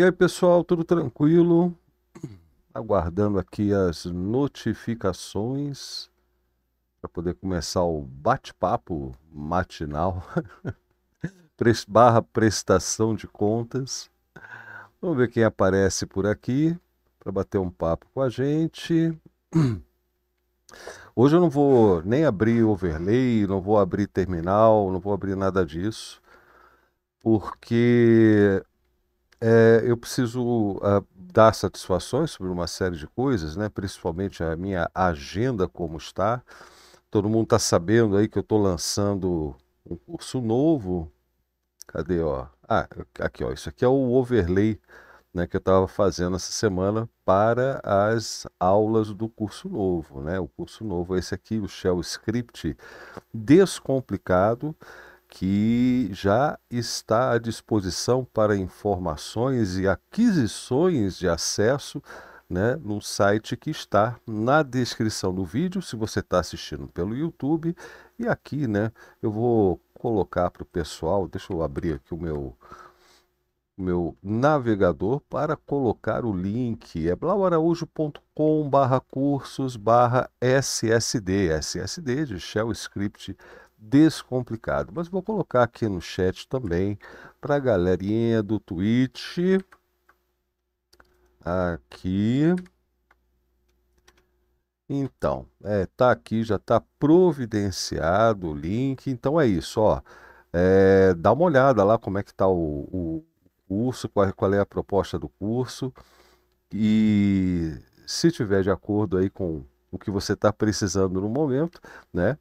E aí, pessoal, tudo tranquilo? Aguardando aqui as notificações para poder começar o bate-papo matinal barra prestação de contas. Vamos ver quem aparece por aqui para bater um papo com a gente. Hoje eu não vou nem abrir overlay, não vou abrir terminal, não vou abrir nada disso, porque é, eu preciso uh, dar satisfações sobre uma série de coisas, né? principalmente a minha agenda como está. Todo mundo está sabendo aí que eu estou lançando um curso novo. Cadê? Ó? Ah, aqui, ó. Isso aqui é o overlay né, que eu estava fazendo essa semana para as aulas do curso novo. Né? O curso novo é esse aqui, o Shell Script Descomplicado que já está à disposição para informações e aquisições de acesso né, no site que está na descrição do vídeo, se você está assistindo pelo YouTube. E aqui né, eu vou colocar para o pessoal, deixa eu abrir aqui o meu, meu navegador para colocar o link. É blauaraújo.com barra cursos barra SSD, SSD de Shell Script descomplicado. Mas vou colocar aqui no chat também para a galerinha do Twitch. Aqui. Então, é, tá aqui, já tá providenciado o link. Então é isso, ó. É, dá uma olhada lá como é que tá o, o curso, qual, é, qual é a proposta do curso. E se tiver de acordo aí com o que você está precisando no momento, né?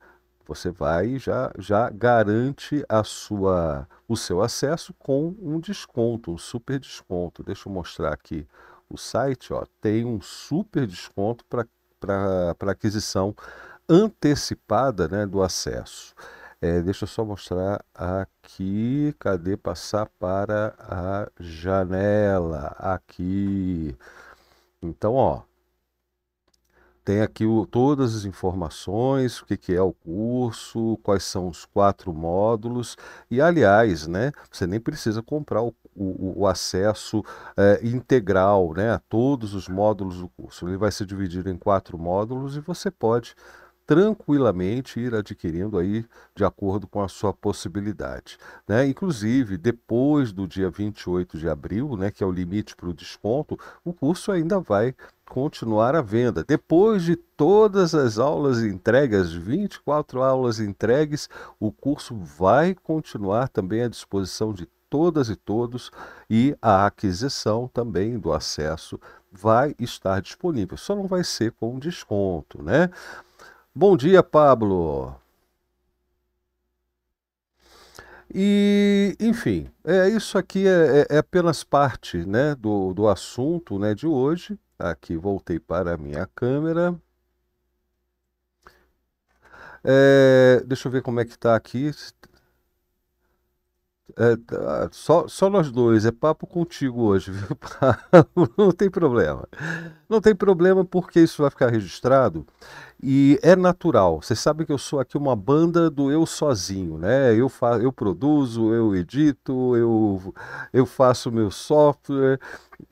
Você vai e já, já garante a sua, o seu acesso com um desconto, um super desconto. Deixa eu mostrar aqui o site, ó, tem um super desconto para aquisição antecipada né, do acesso. É, deixa eu só mostrar aqui, cadê? Passar para a janela, aqui. Então, ó, tem aqui o, todas as informações, o que, que, é o curso, quais são os quatro módulos. E, aliás, né, você nem precisa comprar o, o, o acesso é, integral né, a todos os módulos do curso. Ele vai ser dividido em quatro módulos e você pode tranquilamente ir adquirindo aí de acordo com a sua possibilidade. Né? Inclusive, depois do dia 28 de abril, né, que é o limite para o desconto, o curso ainda vai continuar à venda. Depois de todas as aulas entregas, 24 aulas entregues, o curso vai continuar também à disposição de todas e todos e a aquisição também do acesso vai estar disponível. Só não vai ser com desconto, né? Bom dia, Pablo. E, enfim, é, isso aqui é, é, é, apenas parte né, do, do assunto né, de hoje. Aqui voltei para a minha câmera. É, deixa eu ver como é que está aqui. É, tá, só, só nós dois, é papo contigo hoje, viu, Não tem problema. Não tem problema porque isso vai ficar registrado e é natural. Vocês sabem que eu sou aqui uma banda do eu sozinho, né? Eu, fa eu produzo, eu edito, eu, eu faço meu software,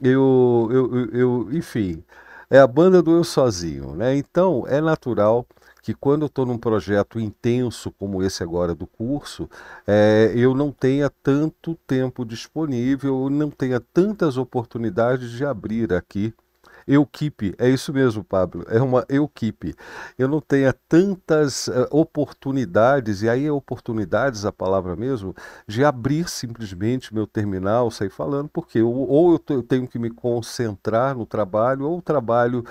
eu, eu, eu, eu enfim, é a banda do eu sozinho, né? Então é natural que quando eu estou num projeto intenso como esse agora do curso, é, eu não tenha tanto tempo disponível, não tenha tantas oportunidades de abrir aqui equipe, é isso mesmo, Pablo, é uma equipe. Eu não tenha tantas uh, oportunidades, e aí é oportunidades a palavra mesmo, de abrir simplesmente meu terminal, sair falando, porque eu, ou eu, eu tenho que me concentrar no trabalho, ou o trabalho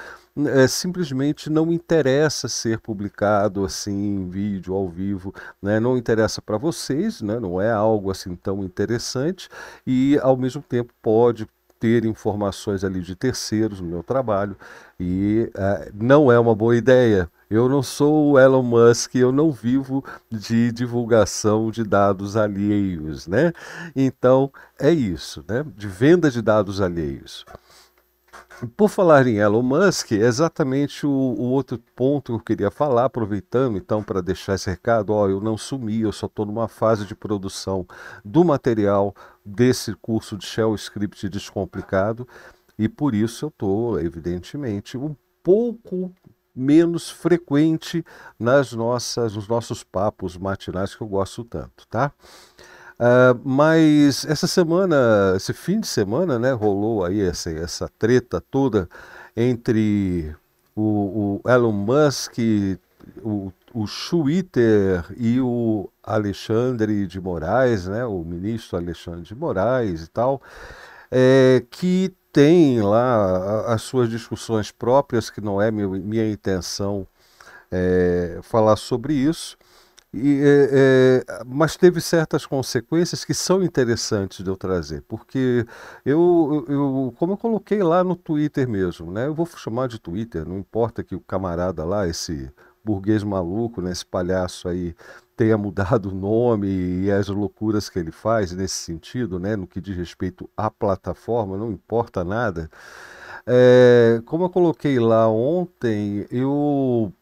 é, simplesmente não interessa ser publicado assim em vídeo ao vivo, né? Não interessa para vocês, né? Não é algo assim tão interessante e ao mesmo tempo pode ter informações ali de terceiros no meu trabalho e uh, não é uma boa ideia. Eu não sou o Elon Musk, eu não vivo de divulgação de dados alheios, né? Então é isso, né? De venda de dados alheios. Por falar em Elon Musk, é exatamente o, o outro ponto que eu queria falar, aproveitando então para deixar esse recado, ó, eu não sumi, eu só estou numa fase de produção do material desse curso de Shell Script Descomplicado e por isso eu estou, evidentemente, um pouco menos frequente nas nossas, nos nossos papos matinais que eu gosto tanto, tá? Uh, mas essa semana, esse fim de semana, né, rolou aí essa, essa treta toda entre o, o Elon Musk, o, o Twitter e o Alexandre de Moraes, né, o ministro Alexandre de Moraes e tal, é, que tem lá as suas discussões próprias, que não é meu, minha intenção é, falar sobre isso, e, é, é, mas teve certas consequências que são interessantes de eu trazer, porque eu, eu, como eu coloquei lá no Twitter mesmo, né? Eu vou chamar de Twitter, não importa que o camarada lá, esse burguês maluco, né, esse palhaço aí, tenha mudado o nome e as loucuras que ele faz nesse sentido, né, no que diz respeito à plataforma, não importa nada. É, como eu coloquei lá ontem, eu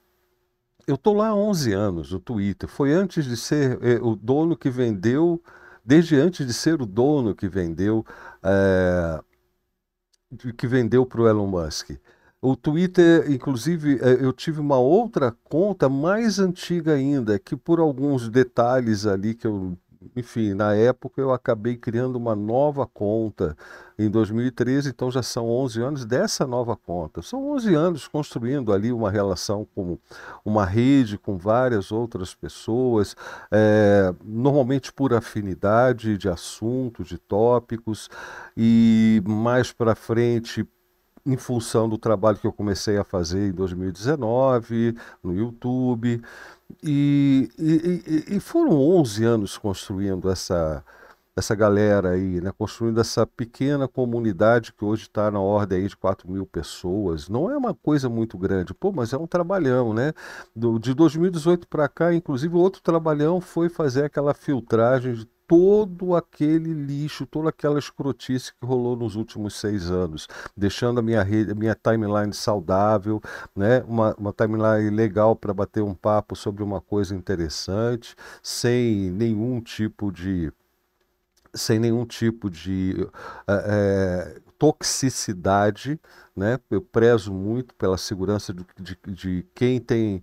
eu estou lá há 11 anos, o Twitter. Foi antes de ser é, o dono que vendeu, desde antes de ser o dono que vendeu, é, que vendeu para o Elon Musk. O Twitter, inclusive, é, eu tive uma outra conta mais antiga ainda, que por alguns detalhes ali que eu enfim, na época eu acabei criando uma nova conta em 2013, então já são 11 anos dessa nova conta. São 11 anos construindo ali uma relação com uma rede, com várias outras pessoas, é, normalmente por afinidade de assuntos, de tópicos, e mais para frente em função do trabalho que eu comecei a fazer em 2019 no YouTube. E, e, e foram 11 anos construindo essa, essa galera aí, né? construindo essa pequena comunidade que hoje está na ordem aí de 4 mil pessoas. Não é uma coisa muito grande, pô, mas é um trabalhão, né? Do, de 2018 para cá, inclusive, outro trabalhão foi fazer aquela filtragem de todo aquele lixo, toda aquela escrotice que rolou nos últimos seis anos, deixando a minha rede, a minha timeline saudável, né? uma, uma timeline legal para bater um papo sobre uma coisa interessante, sem nenhum tipo de sem nenhum tipo de é, toxicidade, né? Eu prezo muito pela segurança de, de, de quem tem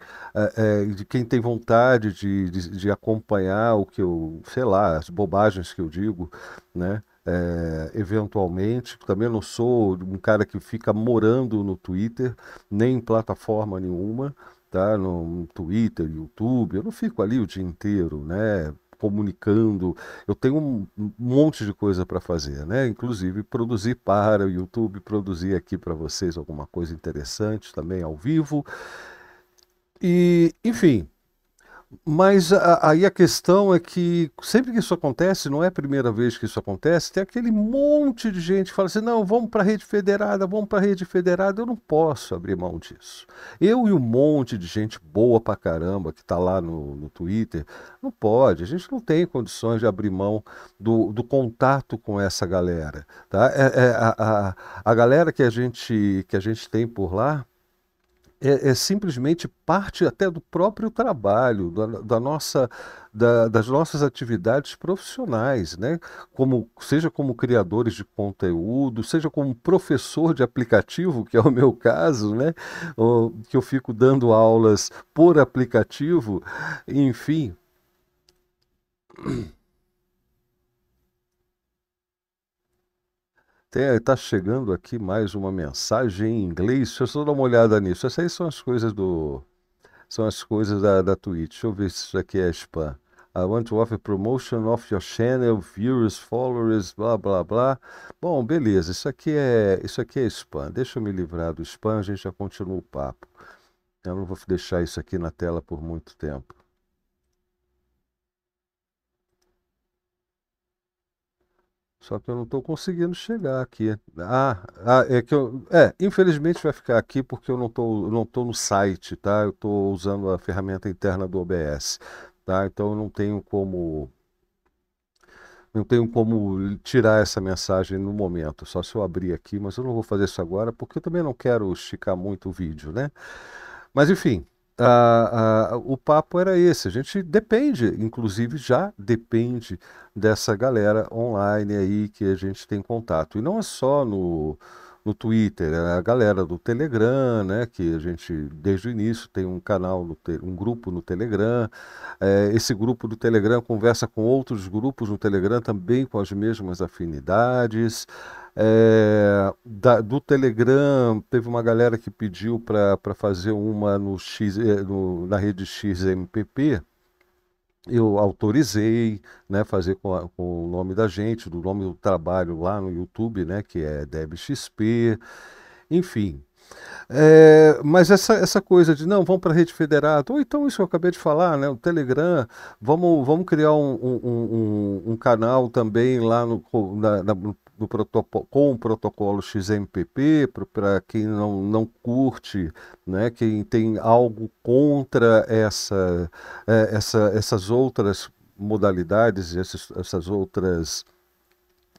é, de quem tem vontade de, de, de, acompanhar o que eu sei lá as bobagens que eu digo, né? É, eventualmente, também não sou um cara que fica morando no Twitter nem em plataforma nenhuma, tá? No Twitter, YouTube, eu não fico ali o dia inteiro, né? comunicando. Eu tenho um monte de coisa para fazer, né? Inclusive produzir para o YouTube, produzir aqui para vocês alguma coisa interessante também ao vivo. E, enfim, mas a, aí a questão é que sempre que isso acontece, não é a primeira vez que isso acontece, tem aquele monte de gente que fala assim: não, vamos para a rede federada, vamos para a rede federada. Eu não posso abrir mão disso. Eu e um monte de gente boa pra caramba que está lá no, no Twitter, não pode. A gente não tem condições de abrir mão do, do contato com essa galera. Tá? É, é, a, a, a galera que a, gente, que a gente tem por lá é, é, é simplesmente parte até do próprio trabalho, da, da nossa, da, das nossas atividades profissionais, né? como, seja como criadores de conteúdo, seja como professor de aplicativo, que é o meu caso, né? que eu fico dando aulas por aplicativo, enfim. tá chegando aqui mais uma mensagem em inglês. Deixa eu só dar uma olhada nisso. Essas aí são as coisas do. São as coisas da, da Twitch. Deixa eu ver se isso aqui é spam. I want to offer promotion of your channel, viewers, followers, blá blá blá. Bom, beleza, isso aqui é isso aqui é spam. Deixa eu me livrar do spam, a gente já continua o papo. Eu não vou deixar isso aqui na tela por muito tempo. Só que eu não estou conseguindo chegar aqui. Ah, ah, é que eu. É, infelizmente vai ficar aqui porque eu não estou não tô no site, tá? Eu estou usando a ferramenta interna do OBS, tá? Então eu não tenho como. Não tenho como tirar essa mensagem no momento, só se eu abrir aqui, mas eu não vou fazer isso agora porque eu também não quero esticar muito o vídeo, né? Mas enfim, o papo era esse. A gente depende, inclusive já depende dessa galera online aí que a gente tem contato. E não é só no, no Twitter, é a galera do Telegram, né, que a gente desde o início tem um canal, no um grupo no Telegram. É, esse grupo do Telegram conversa com outros grupos no Telegram também com as mesmas afinidades. É, da, do Telegram, teve uma galera que pediu para fazer uma no X, é, no, na rede XMPP, eu autorizei, né, fazer com, a, com, o nome da gente, do nome do trabalho lá no YouTube, né, que é DebXP, enfim. É, mas essa, essa coisa de não, vamos para a rede federada, ou então isso que eu acabei de falar, né, o Telegram, vamos, vamos criar um, um, um, um canal também lá no, na, na, do protocolo, com o protocolo XMPP, para quem não, não curte, né, quem tem algo contra essa, é, essa, essas outras modalidades, essas, essas outras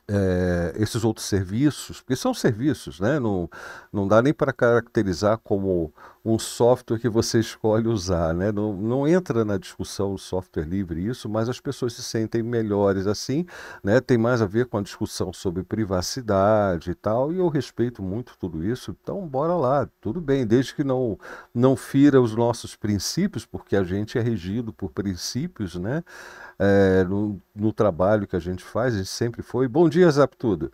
é, esses outros serviços, porque são serviços, né? não, não dá nem para caracterizar como um software que você escolhe usar. Né? Não, não entra na discussão software livre isso, mas as pessoas se sentem melhores assim. Né? Tem mais a ver com a discussão sobre privacidade e tal, e eu respeito muito tudo isso. Então, bora lá, tudo bem, desde que não, não fira os nossos princípios, porque a gente é regido por princípios, né? é, no, no, trabalho que a gente faz, a gente sempre foi. Bom dia, Zaptudo!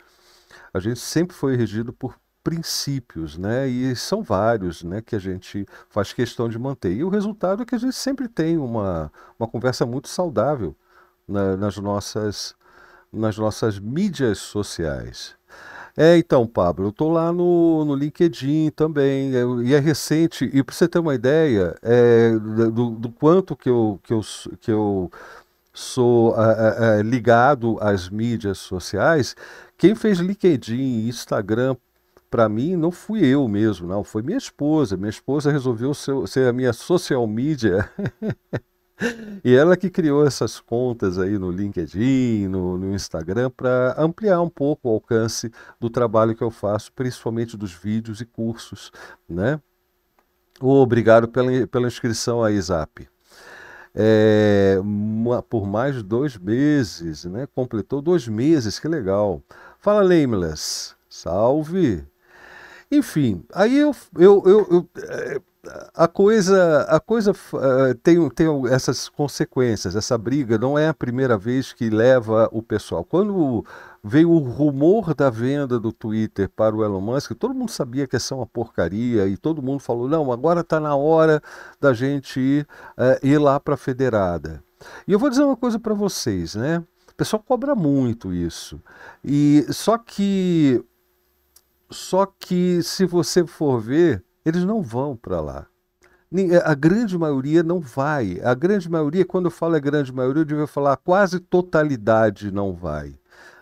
A gente sempre foi regido por princípios, né? E são vários, né? Que a gente faz questão de manter. E o resultado é que a gente sempre tem uma, uma conversa muito saudável na, nas, nossas, nas nossas mídias sociais. É, então, Pablo, eu estou lá no, no LinkedIn também, é, e é recente, e para você ter uma ideia é, do, do, quanto que eu, que eu, que eu sou ligado às mídias sociais, quem fez LinkedIn e Instagram para mim não fui eu mesmo, não, foi minha esposa. Minha esposa resolveu ser, ser a minha social media. e ela que criou essas contas aí no LinkedIn, no, no Instagram, para ampliar um pouco o alcance do trabalho que eu faço, principalmente dos vídeos e cursos, né? Obrigado pela, pela inscrição aí, Zap é, uma, por mais dois meses, né? Completou dois meses, que legal. Fala, Nameless. Salve. Enfim, aí eu, eu, eu, eu é, a coisa, a coisa uh, tem, tem essas consequências. Essa briga não é a primeira vez que leva o pessoal. Quando veio o rumor da venda do Twitter para o Elon Musk, todo mundo sabia que essa é uma porcaria e todo mundo falou: não, agora está na hora da gente ir, uh, eh, ir lá para a federada. E eu vou dizer uma coisa para vocês, né? O pessoal cobra muito isso. E só que só que se você for ver, eles não vão para lá. Eh, a grande maioria não vai. A grande maioria, quando eu falo a grande maioria, eu devia falar a quase totalidade não vai.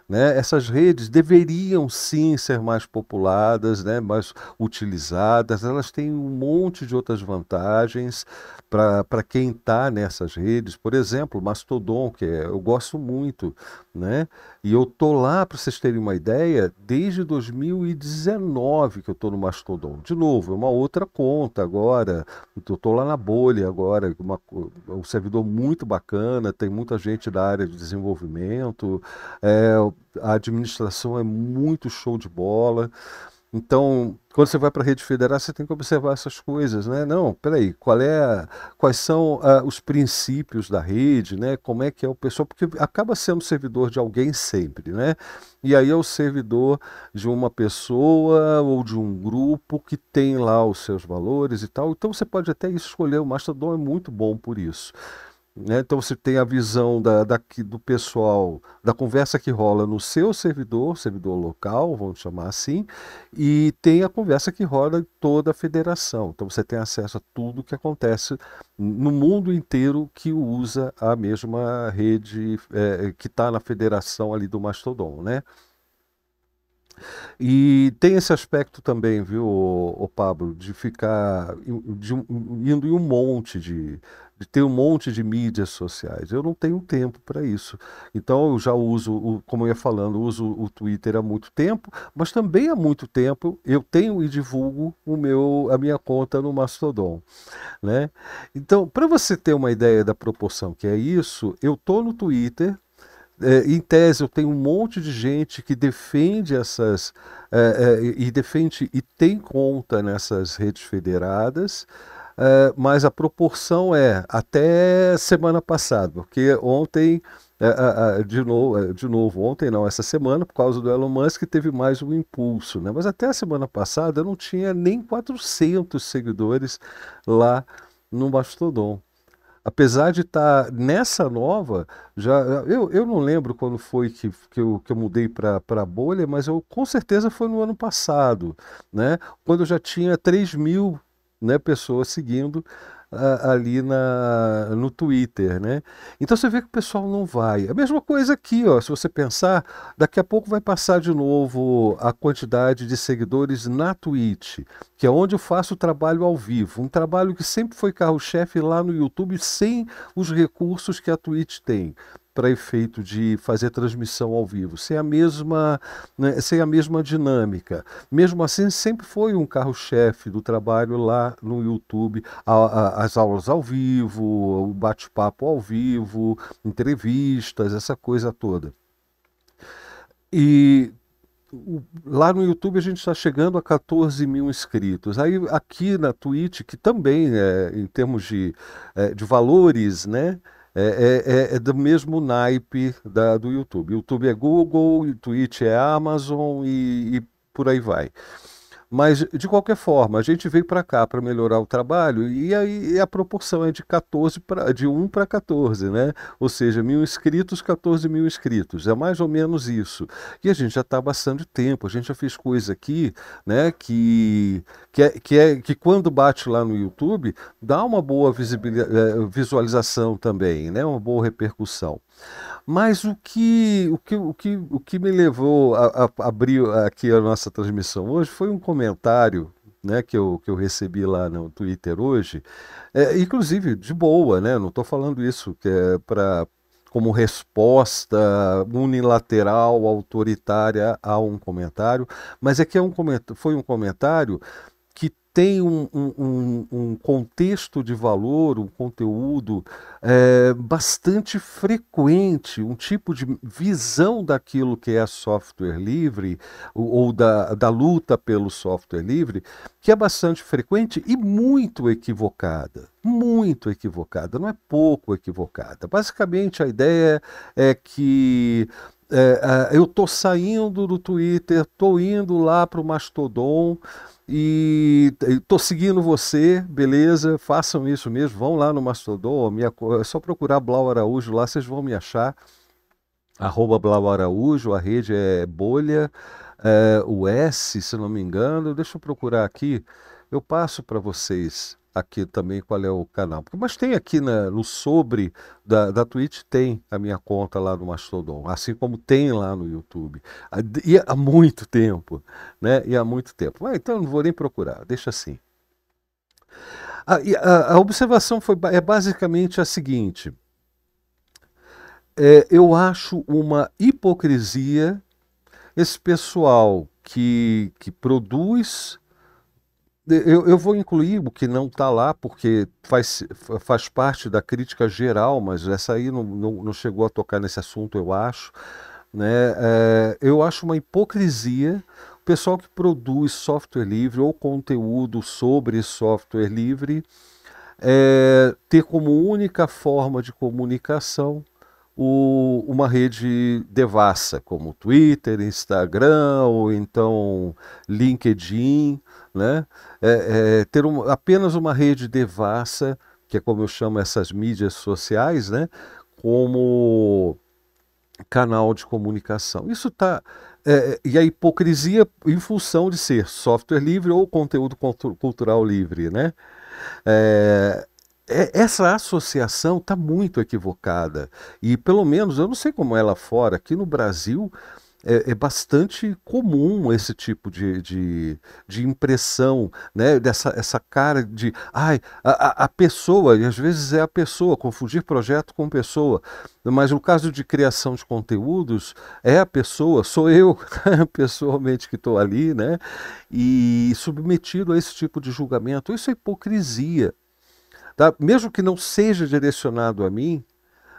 Né? Essas redes deveriam sim ser mais populadas, né? mais utilizadas, elas têm um monte de outras vantagens para quem está nessas redes. Por exemplo, Mastodon, que é, eu gosto muito, né? E eu tô lá, para vocês terem uma ideia, desde 2019 que eu tô no Mastodon. De novo, é uma outra conta agora. Eu tô lá na bolha agora, uma, um servidor muito bacana, tem muita gente da área de desenvolvimento, é, a administração é muito show de bola. Então, quando você vai para a rede federal, você tem que observar essas coisas, né? Não, peraí, qual é, quais são ah, os princípios da rede, né? Como é que é o pessoal, porque acaba sendo servidor de alguém sempre, né? E aí é o servidor de uma pessoa ou de um grupo que tem lá os seus valores e tal. Então você pode até escolher, o Mastodon é muito bom por isso. Né? Então você tem a visão da, da, do pessoal, da conversa que rola no seu servidor, servidor local, vamos chamar assim, e tem a conversa que rola em toda a federação. Então você tem acesso a tudo que acontece no mundo inteiro que usa a mesma rede é, que está na federação ali do Mastodon. Né? E tem esse aspecto também, viu, o Pablo, de ficar de, indo em um monte de, de ter um monte de mídias sociais. Eu não tenho tempo para isso. Então eu já uso, como eu ia falando, uso o Twitter há muito tempo, mas também há muito tempo eu tenho e divulgo o meu, a minha conta no Mastodon. Né? Então, para você ter uma ideia da proporção que é isso, eu estou no Twitter é, em tese, eu tenho um monte de gente que defende essas é, é, e defende e tem conta nessas redes federadas, é, mas a proporção é até semana passada, porque ontem, é, é, de, novo, de novo, ontem não, essa semana, por causa do Elon Musk, teve mais um impulso, né? Mas até a semana passada não tinha nem 400 seguidores lá no Mastodon apesar de estar tá nessa nova, já eu, eu não lembro quando foi que, que, eu, que eu mudei para a bolha, mas eu com certeza foi no ano passado, né? Quando eu já tinha 3 mil né, pessoas seguindo uh, ali na, no Twitter. Né? Então você vê que o pessoal não vai. A mesma coisa aqui, ó, se você pensar, daqui a pouco vai passar de novo a quantidade de seguidores na Twitch, que é onde eu faço o trabalho ao vivo. Um trabalho que sempre foi carro-chefe lá no YouTube sem os recursos que a Twitch tem para efeito de fazer transmissão ao vivo, sem a mesma, né, sem a mesma dinâmica. Mesmo assim, sempre foi um carro-chefe do trabalho lá no YouTube, a, a, as aulas ao vivo, o bate-papo ao vivo, entrevistas, essa coisa toda. E lá no YouTube a gente está chegando a 14 mil inscritos. Aí aqui na Twitch, que também é, em termos de, é, de valores, né? É, é, é, é do mesmo naipe da, do YouTube. YouTube é Google, Twitch é Amazon e, e por aí vai. Mas, de qualquer forma, a gente veio para cá para melhorar o trabalho e aí a proporção é de 14 pra, de 1 para 14, né? Ou seja, mil inscritos, 14 mil inscritos. É mais ou menos isso. E a gente já está bastante tempo, a gente já fez coisa aqui, né? Que, que, é, que, é, que quando bate lá no YouTube, dá uma boa eh, visualização também, né? Uma boa repercussão. Mas o que, o que, o que, o que me levou a, a abrir aqui a nossa transmissão hoje foi um comentário né, que, eu, que eu recebi lá no Twitter hoje, é, inclusive de boa, né, não estou falando isso que é pra, como resposta unilateral, autoritária a um comentário, mas é que é um, foi um comentário tem um, um, um, contexto de valor, um conteúdo é, bastante frequente, um tipo de visão daquilo que é software livre ou, ou da, da luta pelo software livre, que é bastante frequente e muito equivocada muito equivocada, não é pouco equivocada. Basicamente, a ideia é que é, é, eu estou saindo do Twitter, estou indo lá para o Mastodon e estou seguindo você, beleza? Façam isso mesmo, vão lá no Mastodon, é só procurar Blau Araújo lá, vocês vão me achar. Arroba Blau Araújo, a rede é Bolha, é, o S, se não me engano, deixa eu procurar aqui, eu passo para vocês aqui também qual é o canal. Mas tem aqui né, no sobre da, da Twitch, tem a minha conta lá no Mastodon, assim como tem lá no YouTube. Ah, e há muito tempo, né? E há muito tempo. Ah, então não vou nem procurar, deixa assim. A, ah, a, a observação foi, é basicamente a seguinte. É, eu acho uma hipocrisia esse pessoal que, que produz eu, eu, vou incluir o que não está lá, porque faz, faz parte da crítica geral, mas essa aí não, não, não chegou a tocar nesse assunto, eu acho. Né? É, eu acho uma hipocrisia o pessoal que produz software livre ou conteúdo sobre software livre é, ter como única forma de comunicação o, uma rede devassa, como Twitter, Instagram ou então LinkedIn. Né? é, é, ter um, apenas uma rede devassa, que é como eu chamo essas mídias sociais, né, como canal de comunicação. Isso está. É, é, e a hipocrisia em função de ser software livre ou conteúdo cultural livre. Né? É, é essa associação está muito equivocada. E pelo menos, eu não sei como é lá fora, aqui no Brasil, é, é bastante comum esse tipo de, de, de, impressão, né? Dessa essa cara de, ai, a, a pessoa, e às vezes é a pessoa, confundir projeto com pessoa. Mas no caso de criação de conteúdos, é a pessoa, sou eu pessoalmente que estou ali, né? E submetido a esse tipo de julgamento. Isso é hipocrisia. Tá? Mesmo que não seja direcionado a mim,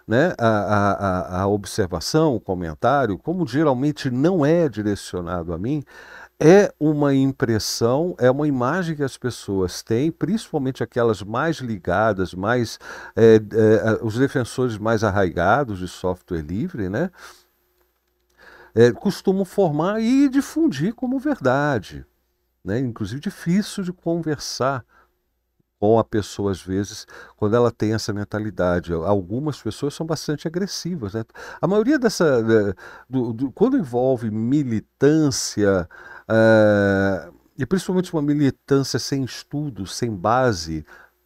né, a, a, a observação, o comentário, como geralmente não é direcionado a mim, é uma impressão, é uma imagem que as pessoas têm, principalmente aquelas mais ligadas, mais é, é, os defensores mais arraigados de software livre, né? É, costumam formar e difundir como verdade, né? Inclusive difícil de conversar com a pessoa, às vezes, quando ela tem essa mentalidade. Algumas pessoas são bastante agressivas. Né? A maioria dessa. Né, do, do, quando envolve militância, eh, e principalmente uma militância sem estudo, sem base,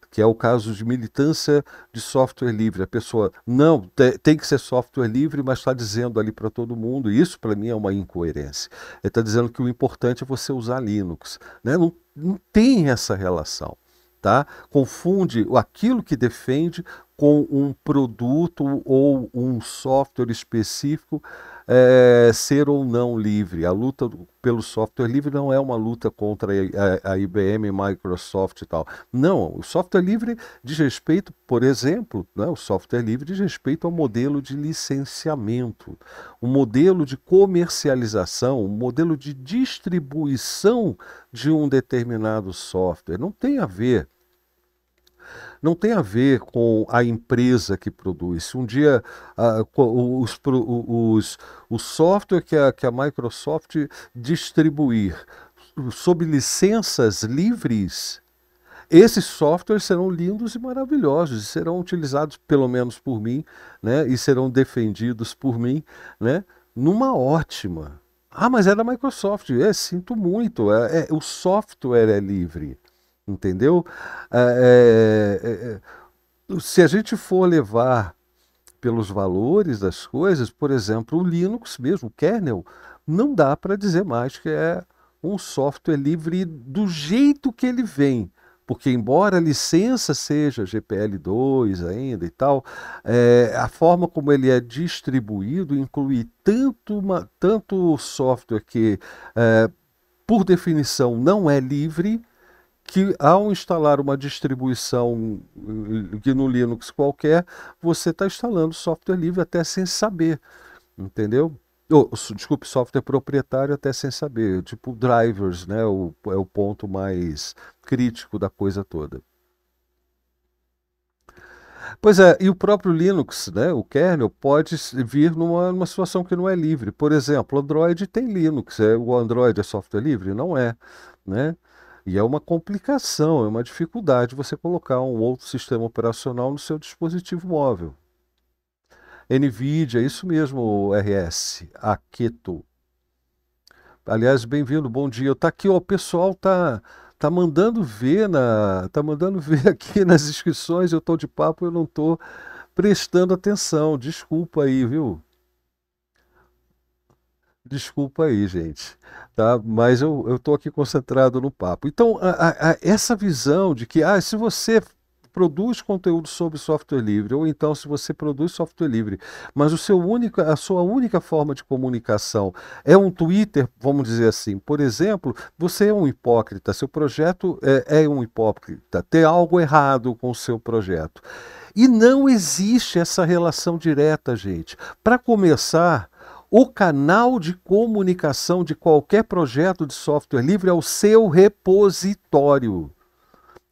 que é o caso de militância de software livre. A pessoa, não, te, tem que ser software livre, mas está dizendo ali para todo mundo, isso para mim é uma incoerência. está dizendo que o importante é você usar Linux. Né? Não, não tem essa relação tá? Confunde aquilo que defende com um produto ou um software específico é, ser ou não livre. A luta pelo software livre não é uma luta contra a, a IBM, Microsoft e tal. Não, o software livre diz respeito, por exemplo, né, o software livre diz respeito ao modelo de licenciamento, o modelo de comercialização, o modelo de distribuição de um determinado software. Não tem a ver não tem a ver com a empresa que produz. Um dia, os, os, o software que a, que a Microsoft distribuir sob licenças livres, esses softwares serão lindos e maravilhosos, e serão utilizados pelo menos por mim, né, e serão defendidos por mim, né, numa ótima. Ah, mas é da Microsoft. É, sinto muito. É, é, o software é livre entendeu? Ah, é, é, é, é, se a gente for levar pelos valores das coisas, por exemplo, o Linux mesmo, o kernel, não dá para dizer mais que é um software livre do jeito que ele vem. Porque, embora a licença seja GPL2 ainda e tal, é, a forma como ele é distribuído inclui tanto, uma, tanto software que, é, por definição, não é livre, que ao instalar uma distribuição GNU eh, Linux qualquer, você está instalando software livre até sem saber, entendeu? Oh, desculpe, software proprietário até sem saber, tipo drivers, né? O, é o ponto mais crítico da coisa toda. Pois é, e o próprio Linux, né, o kernel, pode vir numa, numa situação que não é livre. Por exemplo, Android tem Linux. É, o Android é software livre? Não é. Né? E é uma complicação, é uma dificuldade você colocar um outro sistema operacional no seu dispositivo móvel. NVIDIA, isso mesmo, RS, Aketo. Aliás, bem-vindo, bom dia. Eu tá aqui, ó, o pessoal tá tá mandando ver na, tá mandando ver aqui nas inscrições. Eu tô de papo, eu não tô prestando atenção. Desculpa aí, viu? Desculpa aí, gente, tá? mas eu estou aqui concentrado no papo. Então, a, a, essa visão de que ah, se você produz conteúdo sobre software livre, ou então se você produz software livre, mas o seu único, a sua única forma de comunicação é um Twitter, vamos dizer assim, por exemplo, você é um hipócrita, seu projeto é, é um hipócrita, tem algo errado com o seu projeto. E não existe essa relação direta, gente. Para começar, o canal de comunicação de qualquer projeto de software livre é o seu repositório.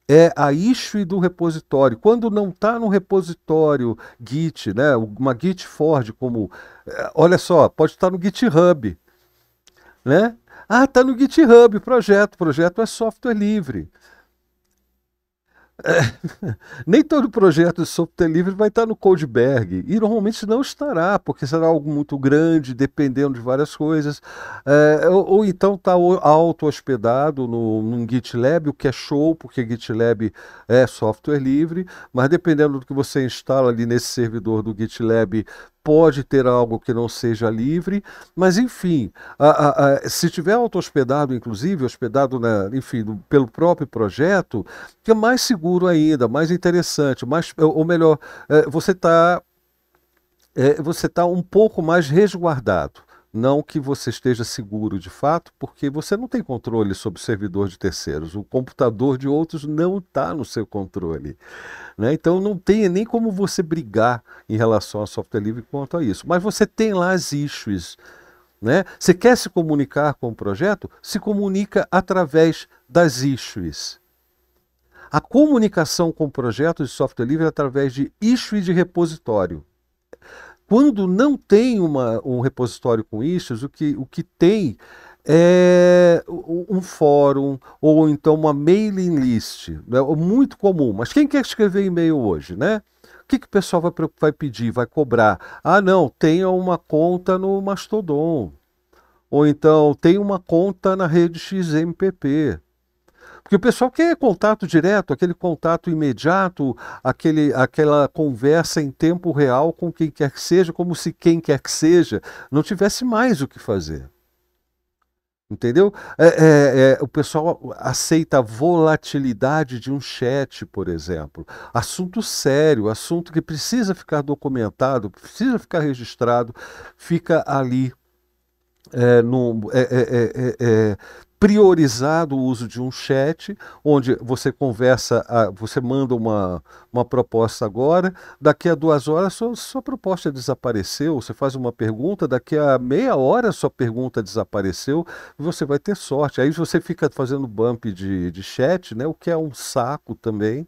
É a issue do repositório. Quando não está no repositório Git, né, uma Git Ford, como. Eh, olha só, pode estar tá no GitHub. Né? Ah, está no GitHub, projeto. Projeto é software livre. É, nem todo projeto de software livre vai estar no Codeberg, e normalmente não estará, porque será algo muito grande, dependendo de várias coisas, é, ou, ou, então está auto-hospedado no, no, GitLab, o que é show, porque GitLab é software livre, mas dependendo do que você instala ali nesse servidor do GitLab, pode ter algo que não seja livre, mas enfim, a, a, se tiver auto-hospedado, inclusive, hospedado na, enfim, no, pelo próprio projeto, que é mais seguro ainda, mais interessante, mais, ou melhor, é, você está é, eh, você tá um pouco mais resguardado não que você esteja seguro de fato, porque você não tem controle sobre o servidor de terceiros, o computador de outros não está no seu controle. Né? Então não tem nem como você brigar em relação ao software livre quanto a isso. Mas você tem lá as issues. Né? Você quer se comunicar com o projeto? Se comunica através das issues. A comunicação com projetos de software livre é através de issues de repositório. Quando não tem uma, um repositório com issues, o que, o que tem é um fórum ou então uma mailing list, né? muito comum. Mas quem quer escrever e-mail hoje, né? O que, que o pessoal vai, vai pedir, vai cobrar? Ah, não, tenha uma conta no Mastodon, ou então tem uma conta na rede XMPP. Porque o pessoal quer contato direto, aquele contato imediato, aquele, aquela conversa em tempo real com quem quer que seja, como se quem quer que seja não tivesse mais o que fazer. Entendeu? É, é, é, o pessoal aceita a volatilidade de um chat, por exemplo. Assunto sério, assunto que precisa ficar documentado, precisa ficar registrado, fica ali. É, no, é, é, priorizado o uso de um chat, onde você conversa, ah, você manda uma, uma proposta agora, daqui a duas horas sua, sua proposta desapareceu, você faz uma pergunta, daqui a meia hora sua pergunta desapareceu, você vai ter sorte. Aí você fica fazendo bump de, de chat, né, o que é um saco também,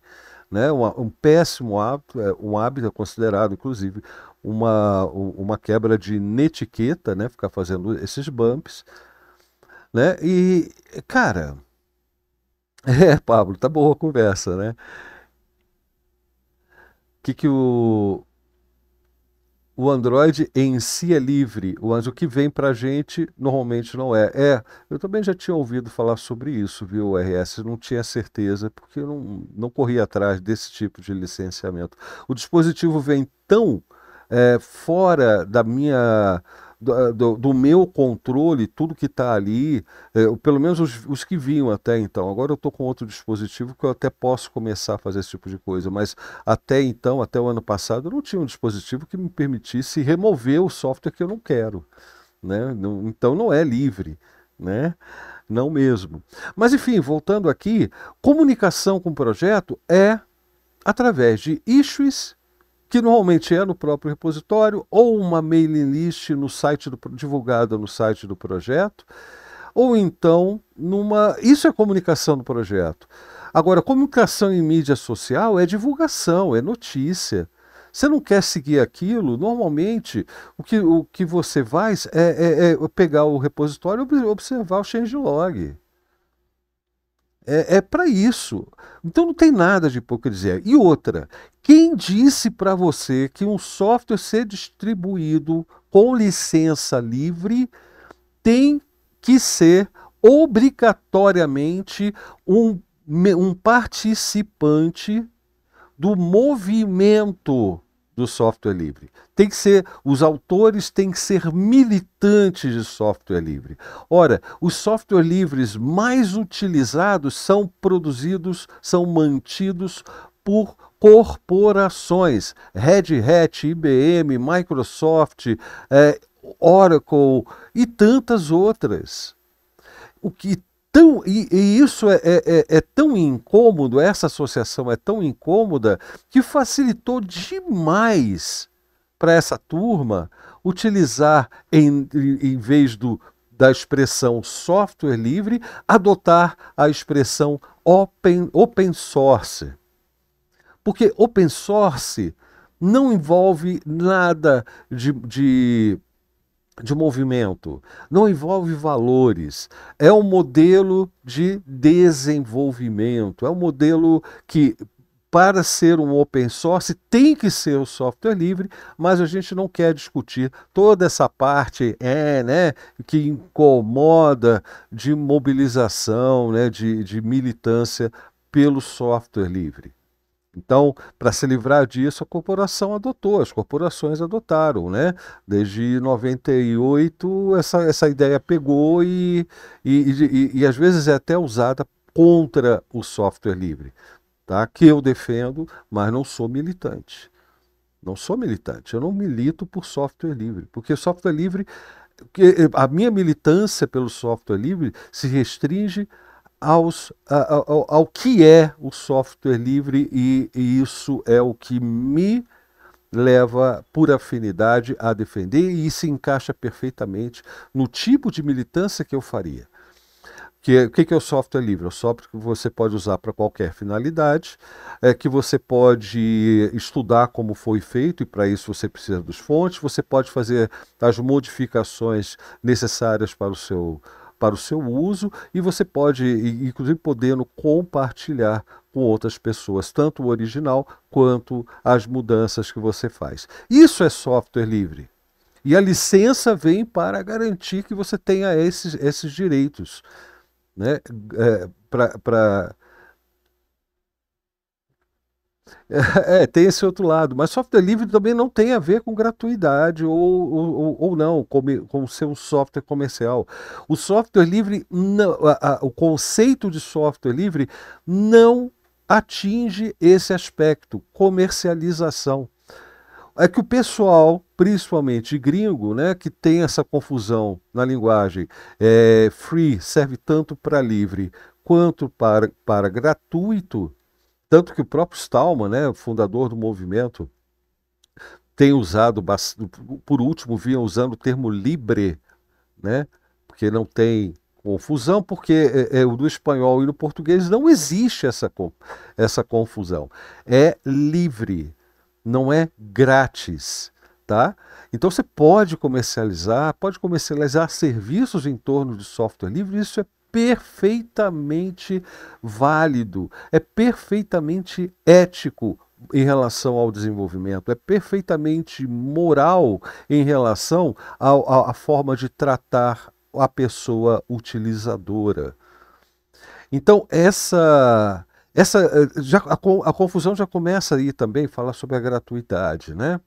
né, um, um péssimo hábito, é, um hábito é considerado, inclusive, uma, uma quebra de netiqueta, né, ficar fazendo esses bumps, né? E, cara, é, Pablo, tá boa a conversa, né? O que, que o, o Android em si é livre, mas o que vem para a gente normalmente não é. É, eu também já tinha ouvido falar sobre isso, viu, RS? Não tinha certeza, porque eu não, não corria atrás desse tipo de licenciamento. O dispositivo vem tão é, fora da minha eh, do, do, meu controle, tudo que está ali, é, pelo menos os, os, que vinham até então. Agora eu estou com outro dispositivo que eu até posso começar a fazer esse tipo de coisa, mas até então, até o ano passado, eu não tinha um dispositivo que me permitisse remover o software que eu não quero. Né? Não, então não é livre. Né? Não mesmo. Mas enfim, voltando aqui, comunicação com o projeto é através de issues que normalmente é no próprio repositório, ou uma mailing list no site do, divulgada no site do projeto, ou então numa. Isso é comunicação do projeto. Agora, comunicação em mídia social é divulgação, é notícia. Você não quer seguir aquilo, normalmente o que, o que você faz é, é, é pegar o repositório e observar o changelog. É, é para isso. Então não tem nada de hipocrisia. E outra, quem disse para você que um software ser distribuído com licença livre tem que ser obrigatoriamente um, um participante do movimento do software livre. Tem que ser, os autores têm que ser militantes de software livre. Ora, os software livres mais utilizados são produzidos, são mantidos por corporações, Red Hat, IBM, Microsoft, eh, Oracle e tantas outras. O que tão. E, e isso é, é, é, é, tão incômodo, essa associação é tão incômoda, que facilitou demais para essa turma utilizar, em, em vez do, da expressão software livre, adotar a expressão open, open source. Porque open source não envolve nada de, de de movimento, não envolve valores, é um modelo de desenvolvimento, é um modelo que para ser um open source tem que ser o um software livre, mas a gente não quer discutir toda essa parte é, né, que incomoda de mobilização, né, de, de militância pelo software livre. Então, para se livrar disso, a corporação adotou, as corporações adotaram, né? Desde 98 essa, essa ideia pegou e, e, e, e às vezes é até usada contra o software livre, tá? Que eu defendo, mas não sou militante. Não sou militante, eu não milito por software livre, porque software livre, a minha militância pelo software livre se restringe aos, ao, ao, que é o software livre e, e isso é o que me leva por afinidade a defender e se encaixa perfeitamente no tipo de militância que eu faria. Que, é, o que, que é o software livre? É o software que você pode usar para qualquer finalidade, é, que você pode estudar como foi feito, e para isso você precisa dos fontes, você pode fazer as modificações necessárias para o seu para o seu uso e você pode, inclusive, podendo compartilhar com outras pessoas, tanto o original quanto as mudanças que você faz. Isso é software livre. E a licença vem para garantir que você tenha esses, esses direitos. Né? É, para é, é, tem esse outro lado, mas software livre também não tem a ver com gratuidade ou, ou, ou não, com, com ser um software comercial. O software livre, não, a, a, o conceito de software livre não atinge esse aspecto, comercialização. É que o pessoal, principalmente gringo, né, que tem essa confusão na linguagem, é, free serve tanto para livre quanto para, para gratuito, tanto que o próprio Stallman, né, fundador do movimento, tem usado, por último, vinha usando o termo libre, né, porque não tem confusão, porque é, é, no espanhol e no português não existe essa, essa confusão. É livre, não é grátis. Tá? Então você pode comercializar, pode comercializar serviços em torno de software livre, isso é perfeitamente válido, é perfeitamente ético em relação ao desenvolvimento, é perfeitamente moral em relação à forma de tratar a pessoa utilizadora. Então, essa. essa eh, já, a, a confusão já começa aí também, falar sobre a gratuidade, né?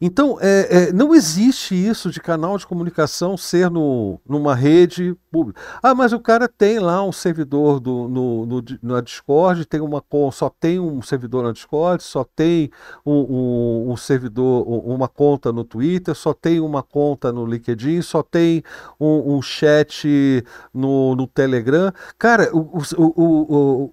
Então, é, é, não existe isso de canal de comunicação ser no, numa rede pública. Ah, mas o cara tem lá um servidor do, no, no, na Discord, tem uma, só tem um servidor na Discord, só tem um, um, um servidor, uma conta no Twitter, só tem uma conta no LinkedIn, só tem um, um chat no, no, Telegram. Cara, o, o,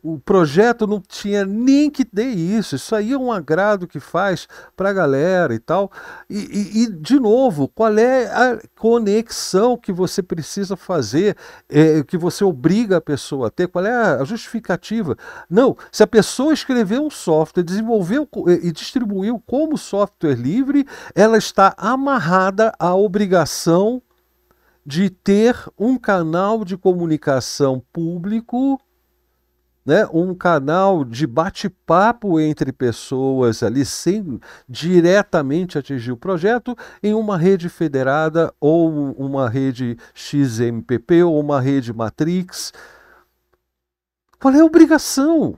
o, o projeto não tinha nem que ter isso. Isso aí é um agrado que faz para a galera e tal. E, e, e, de novo, qual é a conexão que você precisa fazer, é, que você obriga a pessoa a ter? Qual é a justificativa? Não, se a pessoa escreveu um software, desenvolveu e distribuiu como software livre, ela está amarrada à obrigação de ter um canal de comunicação público né, um canal de bate-papo entre pessoas ali, sem diretamente atingir o projeto, em uma rede federada ou uma rede XMPP ou uma rede Matrix. Qual é a obrigação?